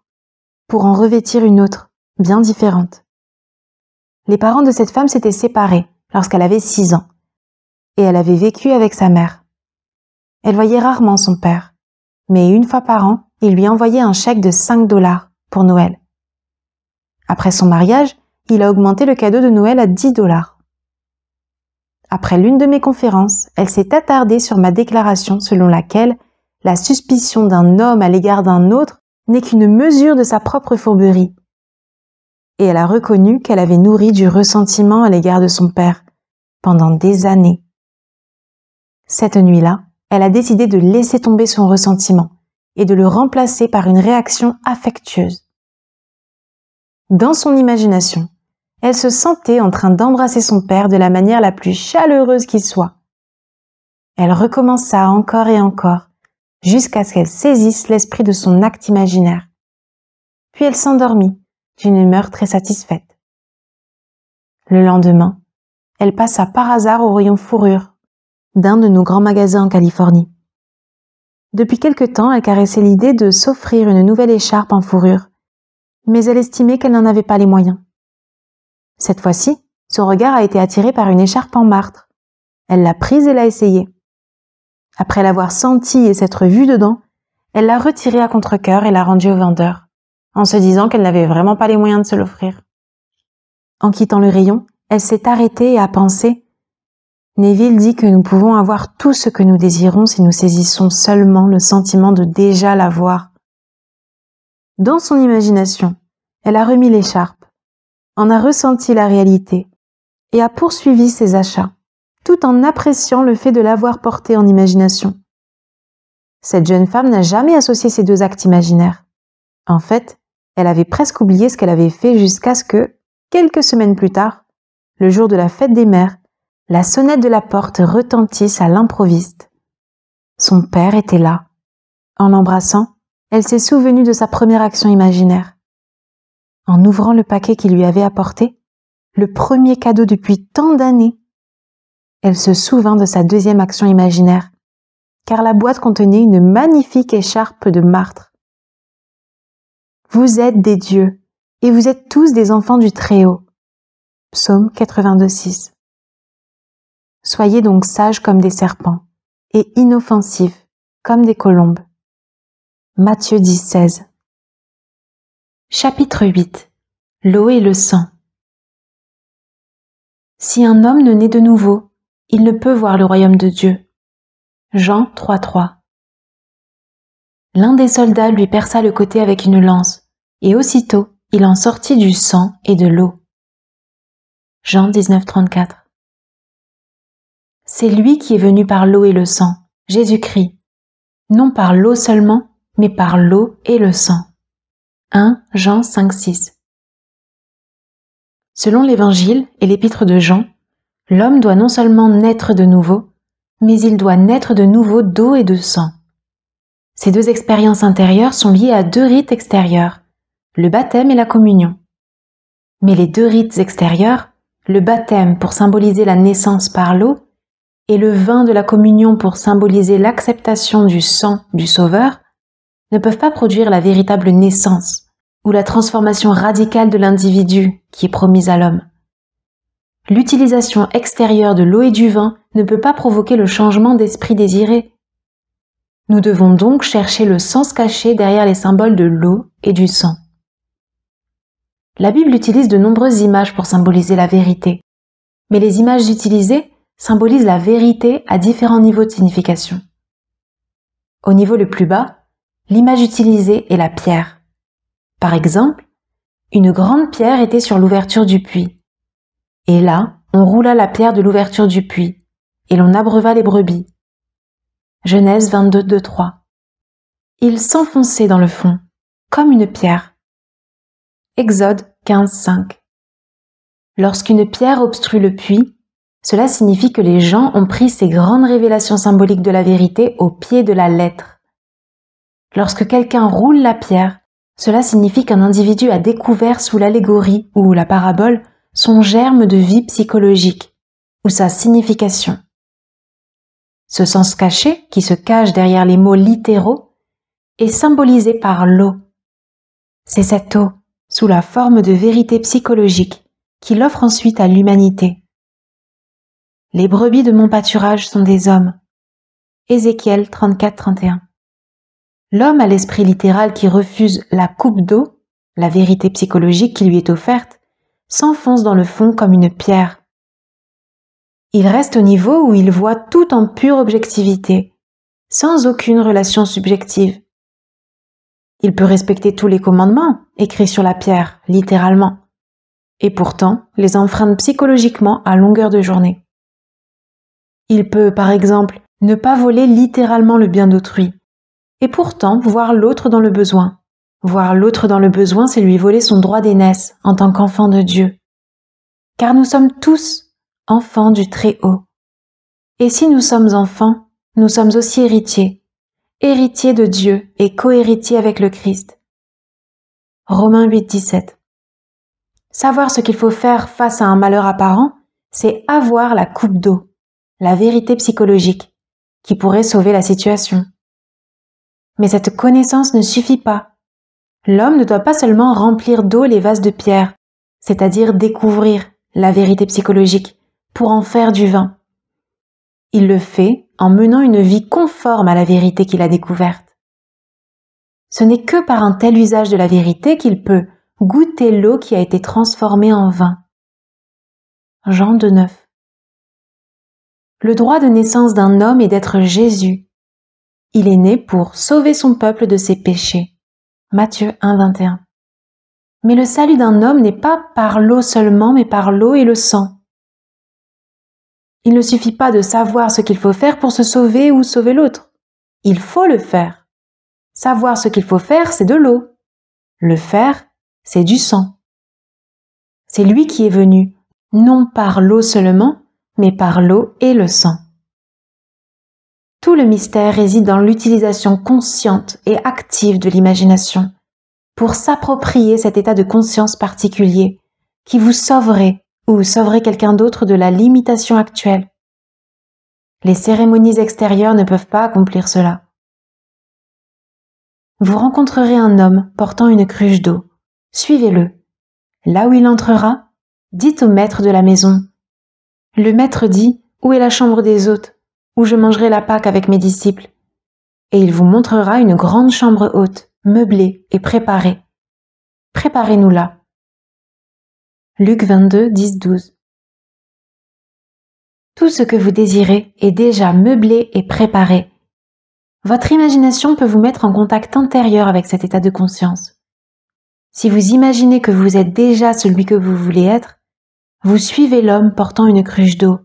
[SPEAKER 1] pour en revêtir une autre, bien différente. Les parents de cette femme s'étaient séparés lorsqu'elle avait 6 ans, et elle avait vécu avec sa mère. Elle voyait rarement son père, mais une fois par an, il lui envoyait un chèque de 5 dollars pour Noël. Après son mariage, il a augmenté le cadeau de Noël à 10 dollars. Après l'une de mes conférences, elle s'est attardée sur ma déclaration selon laquelle la suspicion d'un homme à l'égard d'un autre n'est qu'une mesure de sa propre fourberie. Et elle a reconnu qu'elle avait nourri du ressentiment à l'égard de son père pendant des années. Cette nuit-là, elle a décidé de laisser tomber son ressentiment et de le remplacer par une réaction affectueuse dans son imagination, elle se sentait en train d'embrasser son père de la manière la plus chaleureuse qui soit. Elle recommença encore et encore, jusqu'à ce qu'elle saisisse l'esprit de son acte imaginaire. Puis elle s'endormit, d'une humeur très satisfaite. Le lendemain, elle passa par hasard au rayon fourrure d'un de nos grands magasins en Californie. Depuis quelque temps, elle caressait l'idée de s'offrir une nouvelle écharpe en fourrure mais elle estimait qu'elle n'en avait pas les moyens. Cette fois-ci, son regard a été attiré par une écharpe en martre. Elle l'a prise et l'a essayée. Après l'avoir sentie et s'être vue dedans, elle l'a retirée à contre-cœur et l'a rendue au vendeur, en se disant qu'elle n'avait vraiment pas les moyens de se l'offrir. En quittant le rayon, elle s'est arrêtée et a pensé Neville dit que nous pouvons avoir tout ce que nous désirons si nous saisissons seulement le sentiment de déjà l'avoir. Dans son imagination, elle a remis l'écharpe, en a ressenti la réalité et a poursuivi ses achats, tout en appréciant le fait de l'avoir portée en imagination. Cette jeune femme n'a jamais associé ces deux actes imaginaires. En fait, elle avait presque oublié ce qu'elle avait fait jusqu'à ce que, quelques semaines plus tard, le jour de la fête des mères, la sonnette de la porte retentisse à l'improviste. Son père était là. En l'embrassant, elle s'est souvenue de sa première action imaginaire. En ouvrant le paquet qu'il lui avait apporté, le premier cadeau depuis tant d'années, elle se souvint de sa deuxième action imaginaire, car la boîte contenait une magnifique écharpe de
[SPEAKER 2] martre. Vous êtes des dieux, et vous êtes tous des enfants du Très-Haut. Psaume 82.6 Soyez donc sages comme des serpents, et inoffensifs comme des colombes. Matthieu 10, 16. Chapitre 8 L'eau et le sang Si un homme ne naît de nouveau, il ne peut voir le royaume de Dieu. Jean 3,3 L'un des soldats lui perça le côté avec une lance, et aussitôt il en sortit du sang et de l'eau. Jean 19, 34. C'est lui qui est venu par l'eau et le sang, Jésus-Christ, non par l'eau seulement, mais
[SPEAKER 1] par l'eau et le sang. 1 Jean 5,6 Selon l'Évangile et l'Épître de Jean, l'homme doit non seulement naître de nouveau, mais il doit naître de nouveau d'eau et de sang. Ces deux expériences intérieures sont liées à deux rites extérieurs, le baptême et la communion. Mais les deux rites extérieurs, le baptême pour symboliser la naissance par l'eau et le vin de la communion pour symboliser l'acceptation du sang du Sauveur, ne peuvent pas produire la véritable naissance ou la transformation radicale de l'individu qui est promise à l'homme. L'utilisation extérieure de l'eau et du vin ne peut pas provoquer le changement d'esprit désiré. Nous devons donc chercher le sens caché derrière les symboles de l'eau et du sang. La Bible utilise de nombreuses images pour symboliser la vérité, mais les images utilisées symbolisent la vérité à différents niveaux de signification. Au niveau le plus bas, l'image utilisée est la pierre. Par exemple, une grande pierre était sur l'ouverture du puits. Et là, on roula la pierre de l'ouverture du puits, et l'on abreuva les brebis. Genèse 22, 2, Il s'enfonçait dans le fond, comme une pierre. Exode 15, 5. Lorsqu'une pierre obstrue le puits, cela signifie que les gens ont pris ces grandes révélations symboliques de la vérité au pied de la lettre. Lorsque quelqu'un roule la pierre, cela signifie qu'un individu a découvert sous l'allégorie ou la parabole son germe de vie psychologique ou sa signification. Ce sens caché, qui se cache derrière les mots littéraux, est symbolisé par l'eau. C'est cette eau, sous la forme de vérité psychologique, qu'il offre ensuite à l'humanité. Les brebis de mon pâturage sont des hommes. Ézéchiel 34-31 L'homme à l'esprit littéral qui refuse la coupe d'eau, la vérité psychologique qui lui est offerte, s'enfonce dans le fond comme une pierre. Il reste au niveau où il voit tout en pure objectivité, sans aucune relation subjective. Il peut respecter tous les commandements écrits sur la pierre, littéralement, et pourtant les enfreindre psychologiquement à longueur de journée. Il peut, par exemple, ne pas voler littéralement le bien d'autrui, et pourtant voir l'autre dans le besoin. Voir l'autre dans le besoin, c'est lui voler son droit d'aînesse en tant qu'enfant de Dieu. Car nous sommes tous enfants du Très-Haut. Et si nous sommes enfants, nous sommes aussi héritiers, héritiers de Dieu et co-héritiers avec le Christ. Romains 8, Savoir ce qu'il faut faire face à un malheur apparent, c'est avoir la coupe d'eau, la vérité psychologique, qui pourrait sauver la situation. Mais cette connaissance ne suffit pas. L'homme ne doit pas seulement remplir d'eau les vases de pierre, c'est-à-dire découvrir la vérité psychologique, pour en faire du vin. Il le fait en menant une vie conforme à la vérité qu'il a découverte. Ce n'est que par un tel usage de la vérité qu'il peut goûter l'eau qui a été transformée
[SPEAKER 2] en vin. Jean de Le droit de naissance d'un homme est d'être Jésus, il est né pour sauver son peuple de ses
[SPEAKER 1] péchés. Matthieu 1, Mais le salut d'un homme n'est pas par l'eau seulement, mais par l'eau et le sang. Il ne suffit pas de savoir ce qu'il faut faire pour se sauver ou sauver l'autre. Il faut le faire. Savoir ce qu'il faut faire, c'est de l'eau. Le faire, c'est du sang. C'est lui qui est venu, non par l'eau seulement, mais par l'eau et le sang. Tout le mystère réside dans l'utilisation consciente et active de l'imagination pour s'approprier cet état de conscience particulier qui vous sauverait ou sauverait quelqu'un d'autre de la limitation actuelle. Les cérémonies extérieures ne peuvent pas accomplir cela. Vous rencontrerez un homme portant une cruche d'eau. Suivez-le. Là où il entrera, dites au maître de la maison. Le maître dit Où est la chambre des hôtes où je mangerai la Pâque avec mes disciples. Et il vous montrera une grande chambre haute,
[SPEAKER 2] meublée et préparée. Préparez-nous là. Luc 22, 10, 12. Tout ce que vous désirez est
[SPEAKER 1] déjà meublé et préparé. Votre imagination peut vous mettre en contact intérieur avec cet état de conscience. Si vous imaginez que vous êtes déjà celui que vous voulez être, vous suivez l'homme portant une cruche d'eau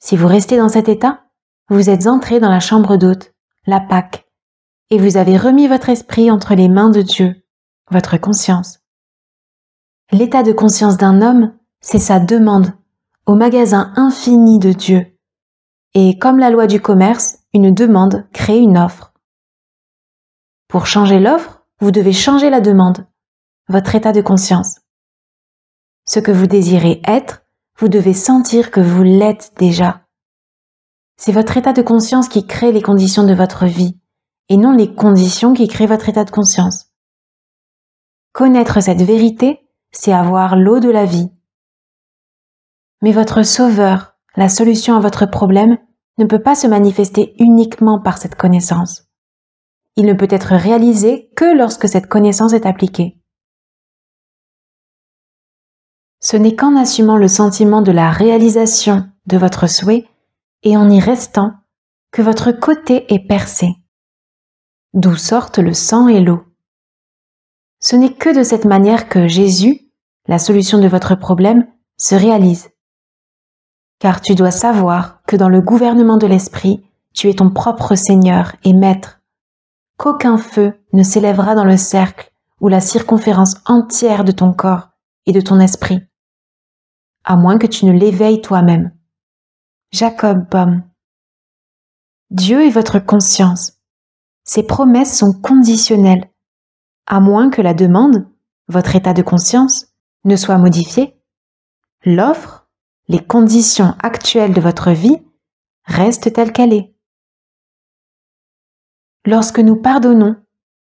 [SPEAKER 1] si vous restez dans cet état, vous êtes entré dans la chambre d'hôte, la Pâque, et vous avez remis votre esprit entre les mains de Dieu, votre conscience. L'état de conscience d'un homme, c'est sa demande au magasin infini de Dieu. Et comme la loi du commerce, une demande crée une offre. Pour changer l'offre, vous devez changer la demande, votre état de conscience. Ce que vous désirez être, vous devez sentir que vous l'êtes déjà. C'est votre état de conscience qui crée les conditions de votre vie et non les conditions qui créent votre état de conscience. Connaître cette vérité, c'est avoir l'eau de la vie. Mais votre sauveur, la solution à votre problème, ne peut pas se manifester uniquement par cette connaissance. Il ne peut être réalisé que lorsque cette connaissance est appliquée. Ce n'est qu'en assumant le sentiment de la réalisation de votre souhait et en y restant que votre côté est percé, d'où sortent le sang et l'eau. Ce n'est que de cette manière que Jésus, la solution de votre problème, se réalise. Car tu dois savoir que dans le gouvernement de l'Esprit, tu es ton propre Seigneur et Maître, qu'aucun feu ne s'élèvera dans le cercle ou la circonférence entière de ton corps, et de ton
[SPEAKER 2] esprit, à moins que tu ne l'éveilles toi-même. Jacob Baum. Dieu est votre conscience. Ses promesses sont
[SPEAKER 1] conditionnelles, à moins que la demande, votre état de conscience, ne soit
[SPEAKER 2] modifié. L'offre, les conditions actuelles de votre vie restent telles qu'elles sont. Lorsque nous pardonnons,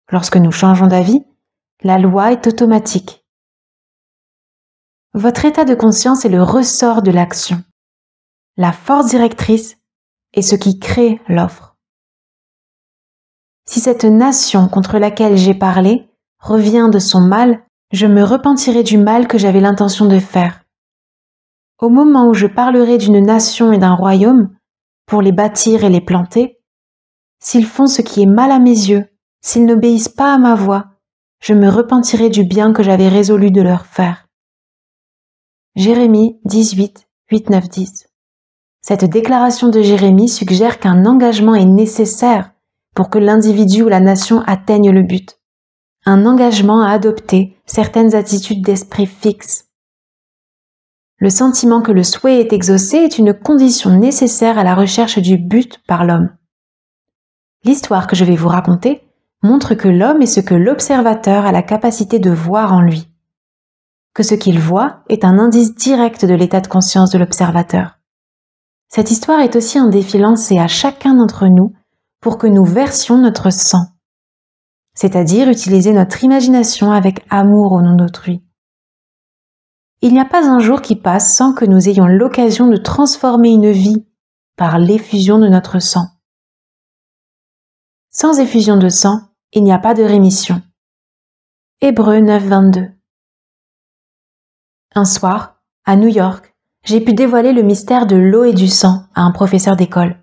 [SPEAKER 2] lorsque nous changeons d'avis, la loi est automatique.
[SPEAKER 1] Votre état de conscience est le ressort de l'action. La force directrice est ce qui crée l'offre. Si cette nation contre laquelle j'ai parlé revient de son mal, je me repentirai du mal que j'avais l'intention de faire. Au moment où je parlerai d'une nation et d'un royaume, pour les bâtir et les planter, s'ils font ce qui est mal à mes yeux, s'ils n'obéissent pas à ma voix, je me repentirai du bien que j'avais résolu de leur faire. Jérémie 18, 8, 9, 10. Cette déclaration de Jérémie suggère qu'un engagement est nécessaire pour que l'individu ou la nation atteigne le but. Un engagement à adopter certaines attitudes d'esprit fixe. Le sentiment que le souhait est exaucé est une condition nécessaire à la recherche du but par l'homme. L'histoire que je vais vous raconter montre que l'homme est ce que l'observateur a la capacité de voir en lui que ce qu'il voit est un indice direct de l'état de conscience de l'observateur. Cette histoire est aussi un défi lancé à chacun d'entre nous pour que nous versions notre sang, c'est-à-dire utiliser notre imagination avec amour au nom d'autrui. Il n'y a pas un jour qui passe sans que nous ayons l'occasion de transformer une vie par
[SPEAKER 2] l'effusion de notre sang. Sans effusion de sang, il n'y a pas de rémission. Hébreu 9,
[SPEAKER 1] un soir, à New York, j'ai pu dévoiler le mystère de l'eau et du sang à un professeur d'école.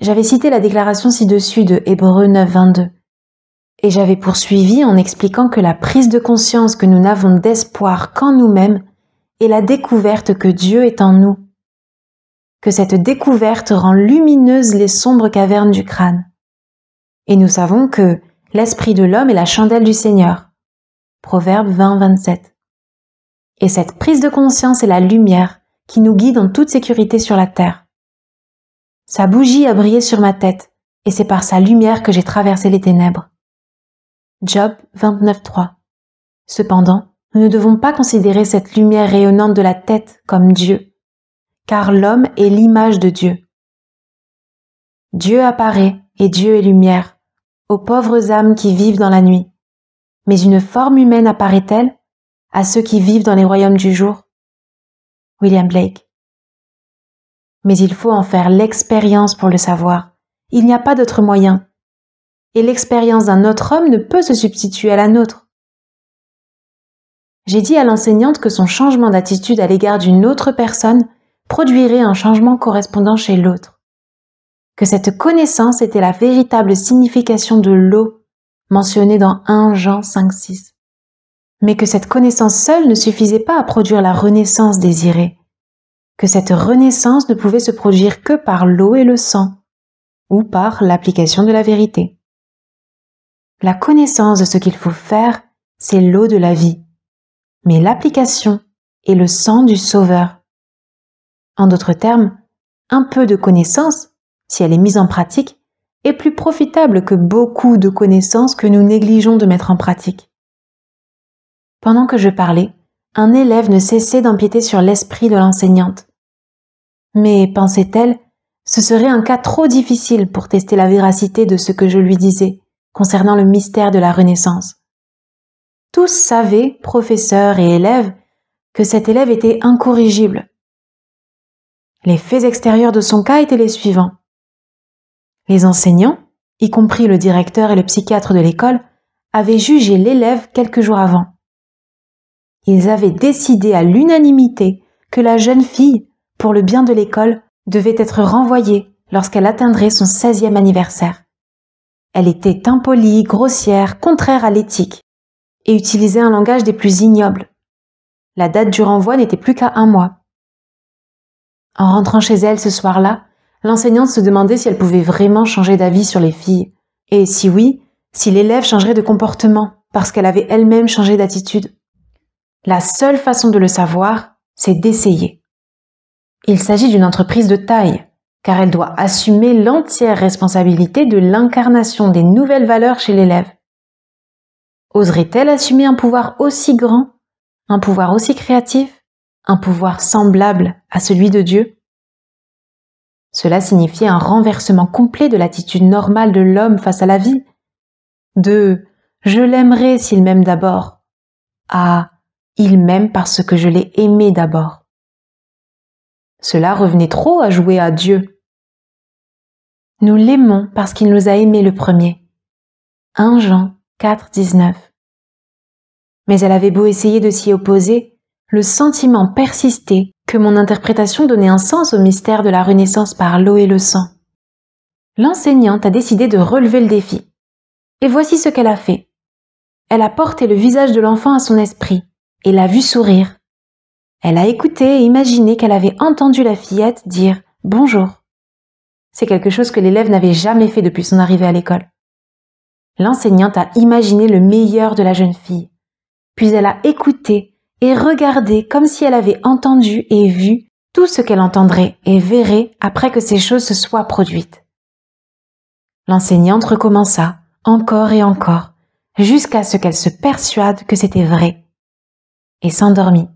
[SPEAKER 1] J'avais cité la déclaration ci-dessus de Hébreu 9.22 et j'avais poursuivi en expliquant que la prise de conscience que nous n'avons d'espoir qu'en nous-mêmes est la découverte que Dieu est en nous, que cette découverte rend lumineuses les sombres cavernes du crâne. Et nous savons que l'esprit de l'homme est la chandelle du Seigneur. Proverbe 20.27 et cette prise de conscience est la lumière qui nous guide en toute sécurité sur la Terre. Sa bougie a brillé sur ma tête, et c'est par sa lumière que j'ai traversé les ténèbres. Job 29.3 Cependant, nous ne devons pas considérer cette lumière rayonnante de la tête comme Dieu, car l'homme est l'image de Dieu. Dieu apparaît et Dieu est lumière, aux pauvres
[SPEAKER 2] âmes qui vivent dans la nuit. Mais une forme humaine apparaît-elle à ceux qui vivent dans les royaumes du jour. William Blake. Mais il faut en faire l'expérience pour le savoir. Il n'y a pas d'autre moyen. Et l'expérience
[SPEAKER 1] d'un autre homme ne peut se substituer à la nôtre. J'ai dit à l'enseignante que son changement d'attitude à l'égard d'une autre personne produirait un changement correspondant chez l'autre. Que cette connaissance était la véritable signification de l'eau mentionnée dans 1 Jean 5.6 mais que cette connaissance seule ne suffisait pas à produire la renaissance désirée, que cette renaissance ne pouvait se produire que par l'eau et le sang, ou par l'application de la vérité. La connaissance de ce qu'il faut faire, c'est l'eau de la vie, mais l'application est le sang du Sauveur. En d'autres termes, un peu de connaissance, si elle est mise en pratique, est plus profitable que beaucoup de connaissances que nous négligeons de mettre en pratique. Pendant que je parlais, un élève ne cessait d'empiéter sur l'esprit de l'enseignante. Mais, pensait-elle, ce serait un cas trop difficile pour tester la véracité de ce que je lui disais concernant le mystère de la Renaissance. Tous savaient, professeurs et élèves, que cet élève était incorrigible. Les faits extérieurs de son cas étaient les suivants. Les enseignants, y compris le directeur et le psychiatre de l'école, avaient jugé l'élève quelques jours avant. Ils avaient décidé à l'unanimité que la jeune fille, pour le bien de l'école, devait être renvoyée lorsqu'elle atteindrait son 16e anniversaire. Elle était impolie, grossière, contraire à l'éthique, et utilisait un langage des plus ignobles. La date du renvoi n'était plus qu'à un mois. En rentrant chez elle ce soir-là, l'enseignante se demandait si elle pouvait vraiment changer d'avis sur les filles, et si oui, si l'élève changerait de comportement, parce qu'elle avait elle-même changé d'attitude. La seule façon de le savoir, c'est d'essayer. Il s'agit d'une entreprise de taille, car elle doit assumer l'entière responsabilité de l'incarnation des nouvelles valeurs chez l'élève. Oserait-elle assumer un pouvoir aussi grand, un pouvoir aussi créatif, un pouvoir semblable à celui de Dieu Cela signifiait un renversement complet de l'attitude normale de l'homme face à la vie, de ⁇ je l'aimerai s'il m'aime d'abord ⁇ à ⁇ il m'aime parce
[SPEAKER 2] que je l'ai aimé d'abord. Cela revenait trop à jouer à Dieu. Nous l'aimons parce qu'il nous a aimés le premier. 1 Jean 4, 19. Mais elle avait beau essayer de s'y opposer,
[SPEAKER 1] le sentiment persistait que mon interprétation donnait un sens au mystère de la Renaissance par l'eau et le sang. L'enseignante a décidé de relever le défi. Et voici ce qu'elle a fait. Elle a porté le visage de l'enfant à son esprit et l'a vu sourire. Elle a écouté et imaginé qu'elle avait entendu la fillette dire Bonjour. C'est quelque chose que l'élève n'avait jamais fait depuis son arrivée à l'école. L'enseignante a imaginé le meilleur de la jeune fille, puis elle a écouté et regardé comme si elle avait entendu et vu tout ce qu'elle entendrait et verrait après que ces choses se soient produites. L'enseignante recommença encore et encore, jusqu'à ce qu'elle se persuade que c'était vrai et s'endormit.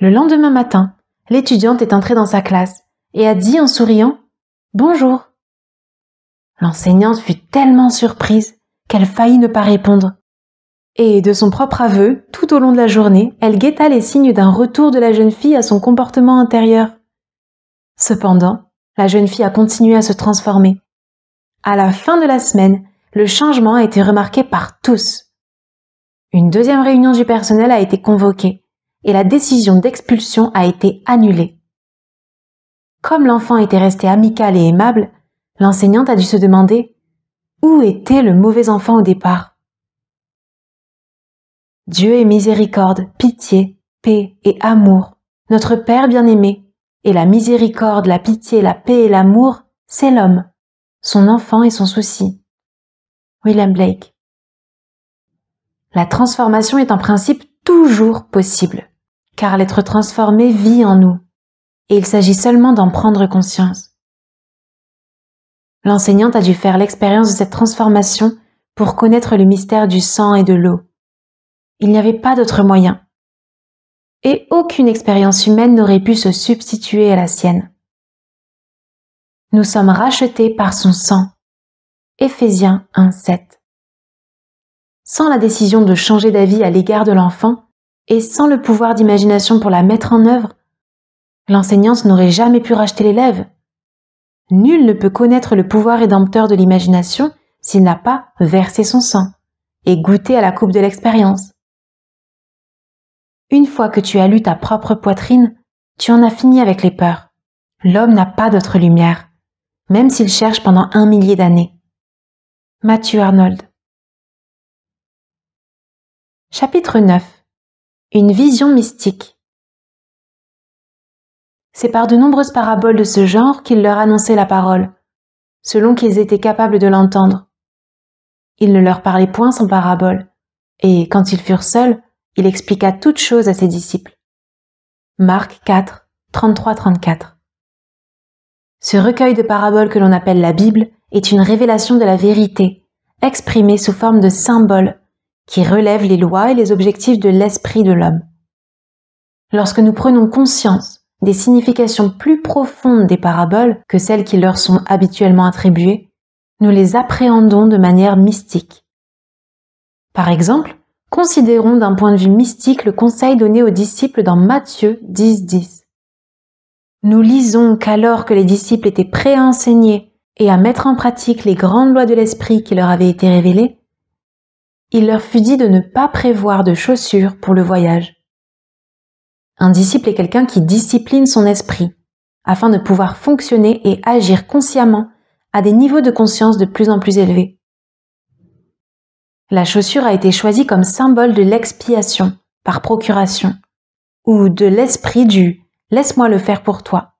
[SPEAKER 1] Le lendemain matin, l'étudiante est entrée dans sa classe et a dit en souriant Bonjour. L'enseignante fut tellement surprise qu'elle faillit ne pas répondre. Et de son propre aveu, tout au long de la journée, elle guetta les signes d'un retour de la jeune fille à son comportement intérieur. Cependant, la jeune fille a continué à se transformer. À la fin de la semaine, le changement a été remarqué par tous. Une deuxième réunion du personnel a été convoquée et la décision d'expulsion a été annulée. Comme l'enfant était resté amical et aimable, l'enseignante a dû se demander où était le mauvais enfant au départ. Dieu est miséricorde, pitié, paix et amour, notre Père bien-aimé, et la miséricorde, la pitié, la paix et l'amour, c'est l'homme, son enfant et son souci. William Blake la transformation est en principe toujours possible, car l'être transformé vit en nous, et il s'agit seulement d'en prendre conscience. L'enseignante a dû faire l'expérience de cette transformation pour connaître le mystère du sang et de l'eau. Il n'y avait pas d'autre moyen.
[SPEAKER 2] Et aucune expérience humaine n'aurait pu se substituer à la sienne. Nous sommes rachetés par son sang. Éphésiens 1.7 sans la décision de changer d'avis à l'égard de l'enfant et
[SPEAKER 1] sans le pouvoir d'imagination pour la mettre en œuvre, l'enseignante n'aurait jamais pu racheter l'élève. Nul ne peut connaître le pouvoir rédempteur de l'imagination s'il n'a pas versé son sang et goûté à la coupe de l'expérience. Une fois que tu as lu ta propre poitrine, tu en as fini avec les peurs. L'homme n'a
[SPEAKER 2] pas d'autre lumière, même s'il cherche pendant un millier d'années. Mathieu Arnold Chapitre 9 Une vision mystique C'est par de nombreuses paraboles de ce genre qu'il leur annonçait la parole, selon qu'ils étaient capables de l'entendre.
[SPEAKER 1] Il ne leur parlait point sans parabole, et quand ils furent seuls, il expliqua toutes choses à ses disciples. Marc 4, 33-34 Ce recueil de paraboles que l'on appelle la Bible est une révélation de la vérité, exprimée sous forme de symboles qui relèvent les lois et les objectifs de l'esprit de l'homme. Lorsque nous prenons conscience des significations plus profondes des paraboles que celles qui leur sont habituellement attribuées, nous les appréhendons de manière mystique. Par exemple, considérons d'un point de vue mystique le conseil donné aux disciples dans Matthieu 10.10. Nous lisons qu'alors que les disciples étaient prêts à enseigner et à mettre en pratique les grandes lois de l'esprit qui leur avaient été révélées, il leur fut dit de ne pas prévoir de chaussures pour le voyage. Un disciple est quelqu'un qui discipline son esprit, afin de pouvoir fonctionner et agir consciemment à des niveaux de conscience de plus en plus élevés. La chaussure a été choisie comme symbole de l'expiation par procuration, ou de l'esprit du laisse-moi le faire pour toi,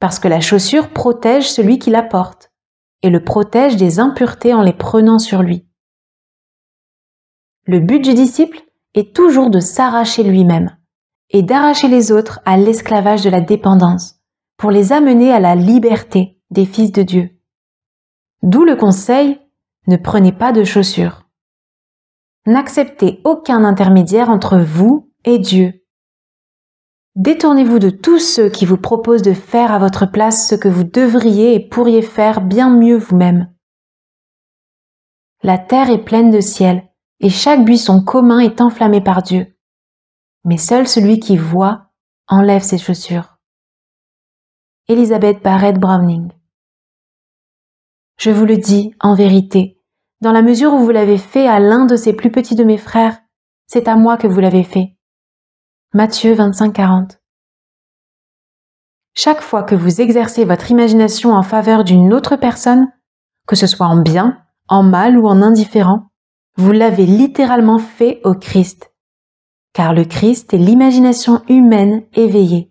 [SPEAKER 1] parce que la chaussure protège celui qui la porte et le protège des impuretés en les prenant sur lui. Le but du disciple est toujours de s'arracher lui-même et d'arracher les autres à l'esclavage de la dépendance pour les amener à la liberté des fils de Dieu. D'où le conseil, ne prenez pas de chaussures. N'acceptez aucun intermédiaire entre vous et Dieu. Détournez-vous de tous ceux qui vous proposent de faire à votre place ce que vous devriez et pourriez faire bien mieux vous-même. La terre est pleine de ciel, et chaque buisson commun est enflammé par Dieu.
[SPEAKER 2] Mais seul celui qui voit enlève ses chaussures. Elisabeth Barrett Browning Je vous le dis en vérité,
[SPEAKER 1] dans la mesure où vous l'avez fait à l'un de ces plus petits de mes frères, c'est à moi que vous l'avez fait. Matthieu 25, 40.
[SPEAKER 2] Chaque fois que vous
[SPEAKER 1] exercez votre imagination en faveur d'une autre personne, que ce soit en bien, en mal ou en indifférent, vous l'avez littéralement fait au Christ, car le Christ est l'imagination humaine éveillée.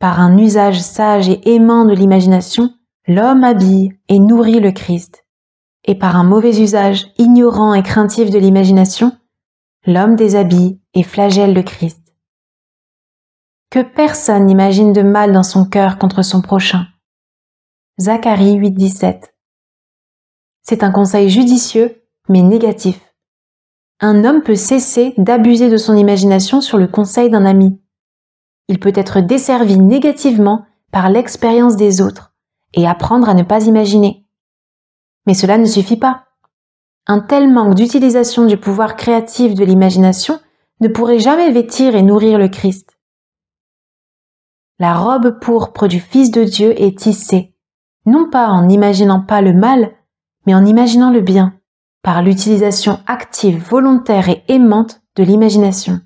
[SPEAKER 1] Par un usage sage et aimant de l'imagination, l'homme habille et nourrit le Christ. Et par un mauvais usage ignorant et craintif de l'imagination, l'homme déshabille et
[SPEAKER 2] flagelle le Christ. Que personne n'imagine de mal dans son cœur contre son prochain. Zacharie 8.17 C'est un conseil
[SPEAKER 1] judicieux mais négatif. Un homme peut cesser d'abuser de son imagination sur le conseil d'un ami. Il peut être desservi négativement par l'expérience des autres et apprendre à ne pas imaginer. Mais cela ne suffit pas. Un tel manque d'utilisation du pouvoir créatif de l'imagination ne pourrait jamais vêtir et nourrir le Christ. La robe pourpre du Fils de Dieu est tissée, non pas en n'imaginant pas le mal, mais en imaginant le bien par l'utilisation active, volontaire et aimante de l'imagination.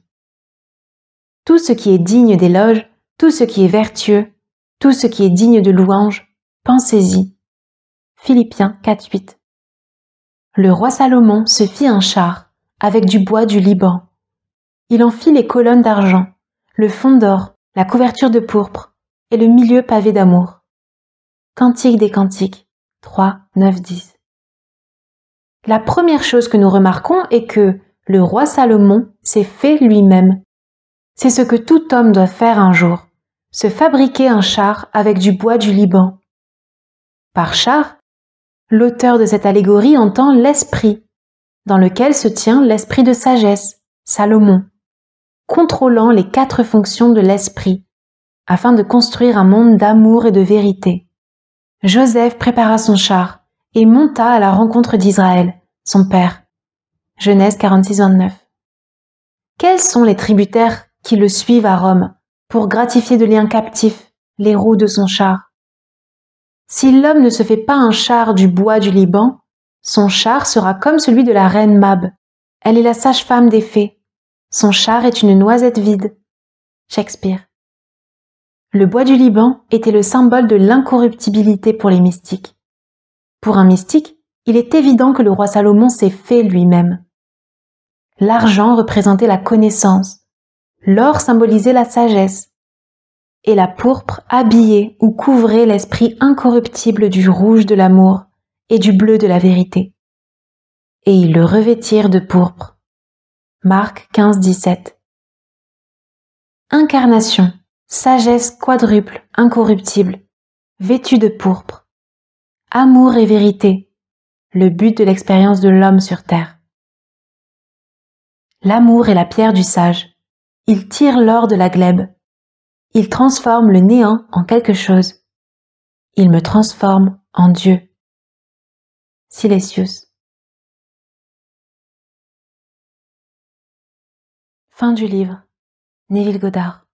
[SPEAKER 2] Tout ce qui est digne d'éloge, tout ce qui est vertueux, tout ce qui est digne de louange, pensez-y. Philippiens 4.8
[SPEAKER 1] Le roi Salomon se fit un char, avec du bois du Liban. Il en fit les colonnes d'argent, le fond d'or, la couverture de pourpre, et le milieu pavé d'amour. Cantique des Cantiques 3, 9, 10 la première chose que nous remarquons est que le roi Salomon s'est fait lui-même. C'est ce que tout homme doit faire un jour, se fabriquer un char avec du bois du Liban. Par char, l'auteur de cette allégorie entend l'esprit, dans lequel se tient l'esprit de sagesse, Salomon, contrôlant les quatre fonctions de l'esprit, afin de construire un monde d'amour et de vérité. Joseph prépara son char, et monta à la rencontre d'Israël, son père. Genèse 46-29. Quels sont les tributaires qui le suivent à Rome pour gratifier de liens captifs les roues de son char Si l'homme ne se fait pas un char du bois du Liban, son char sera comme celui de la reine Mab. Elle est la sage-femme des fées. Son char est une noisette vide. Shakespeare. Le bois du Liban était le symbole de l'incorruptibilité pour les mystiques. Pour un mystique, il est évident que le roi Salomon s'est fait lui-même. L'argent représentait la connaissance, l'or symbolisait la sagesse, et la pourpre habillait ou couvrait l'esprit incorruptible du rouge de l'amour et du bleu de la vérité.
[SPEAKER 2] Et ils le revêtirent de pourpre. Marc 15, 17. Incarnation, sagesse quadruple, incorruptible, vêtue de pourpre, amour et vérité, le but de l'expérience de l'homme sur Terre. L'amour est la pierre du sage. Il tire l'or de la glèbe. Il transforme le néant en quelque chose. Il me transforme en Dieu. Silesius. Fin du livre. Neville Goddard.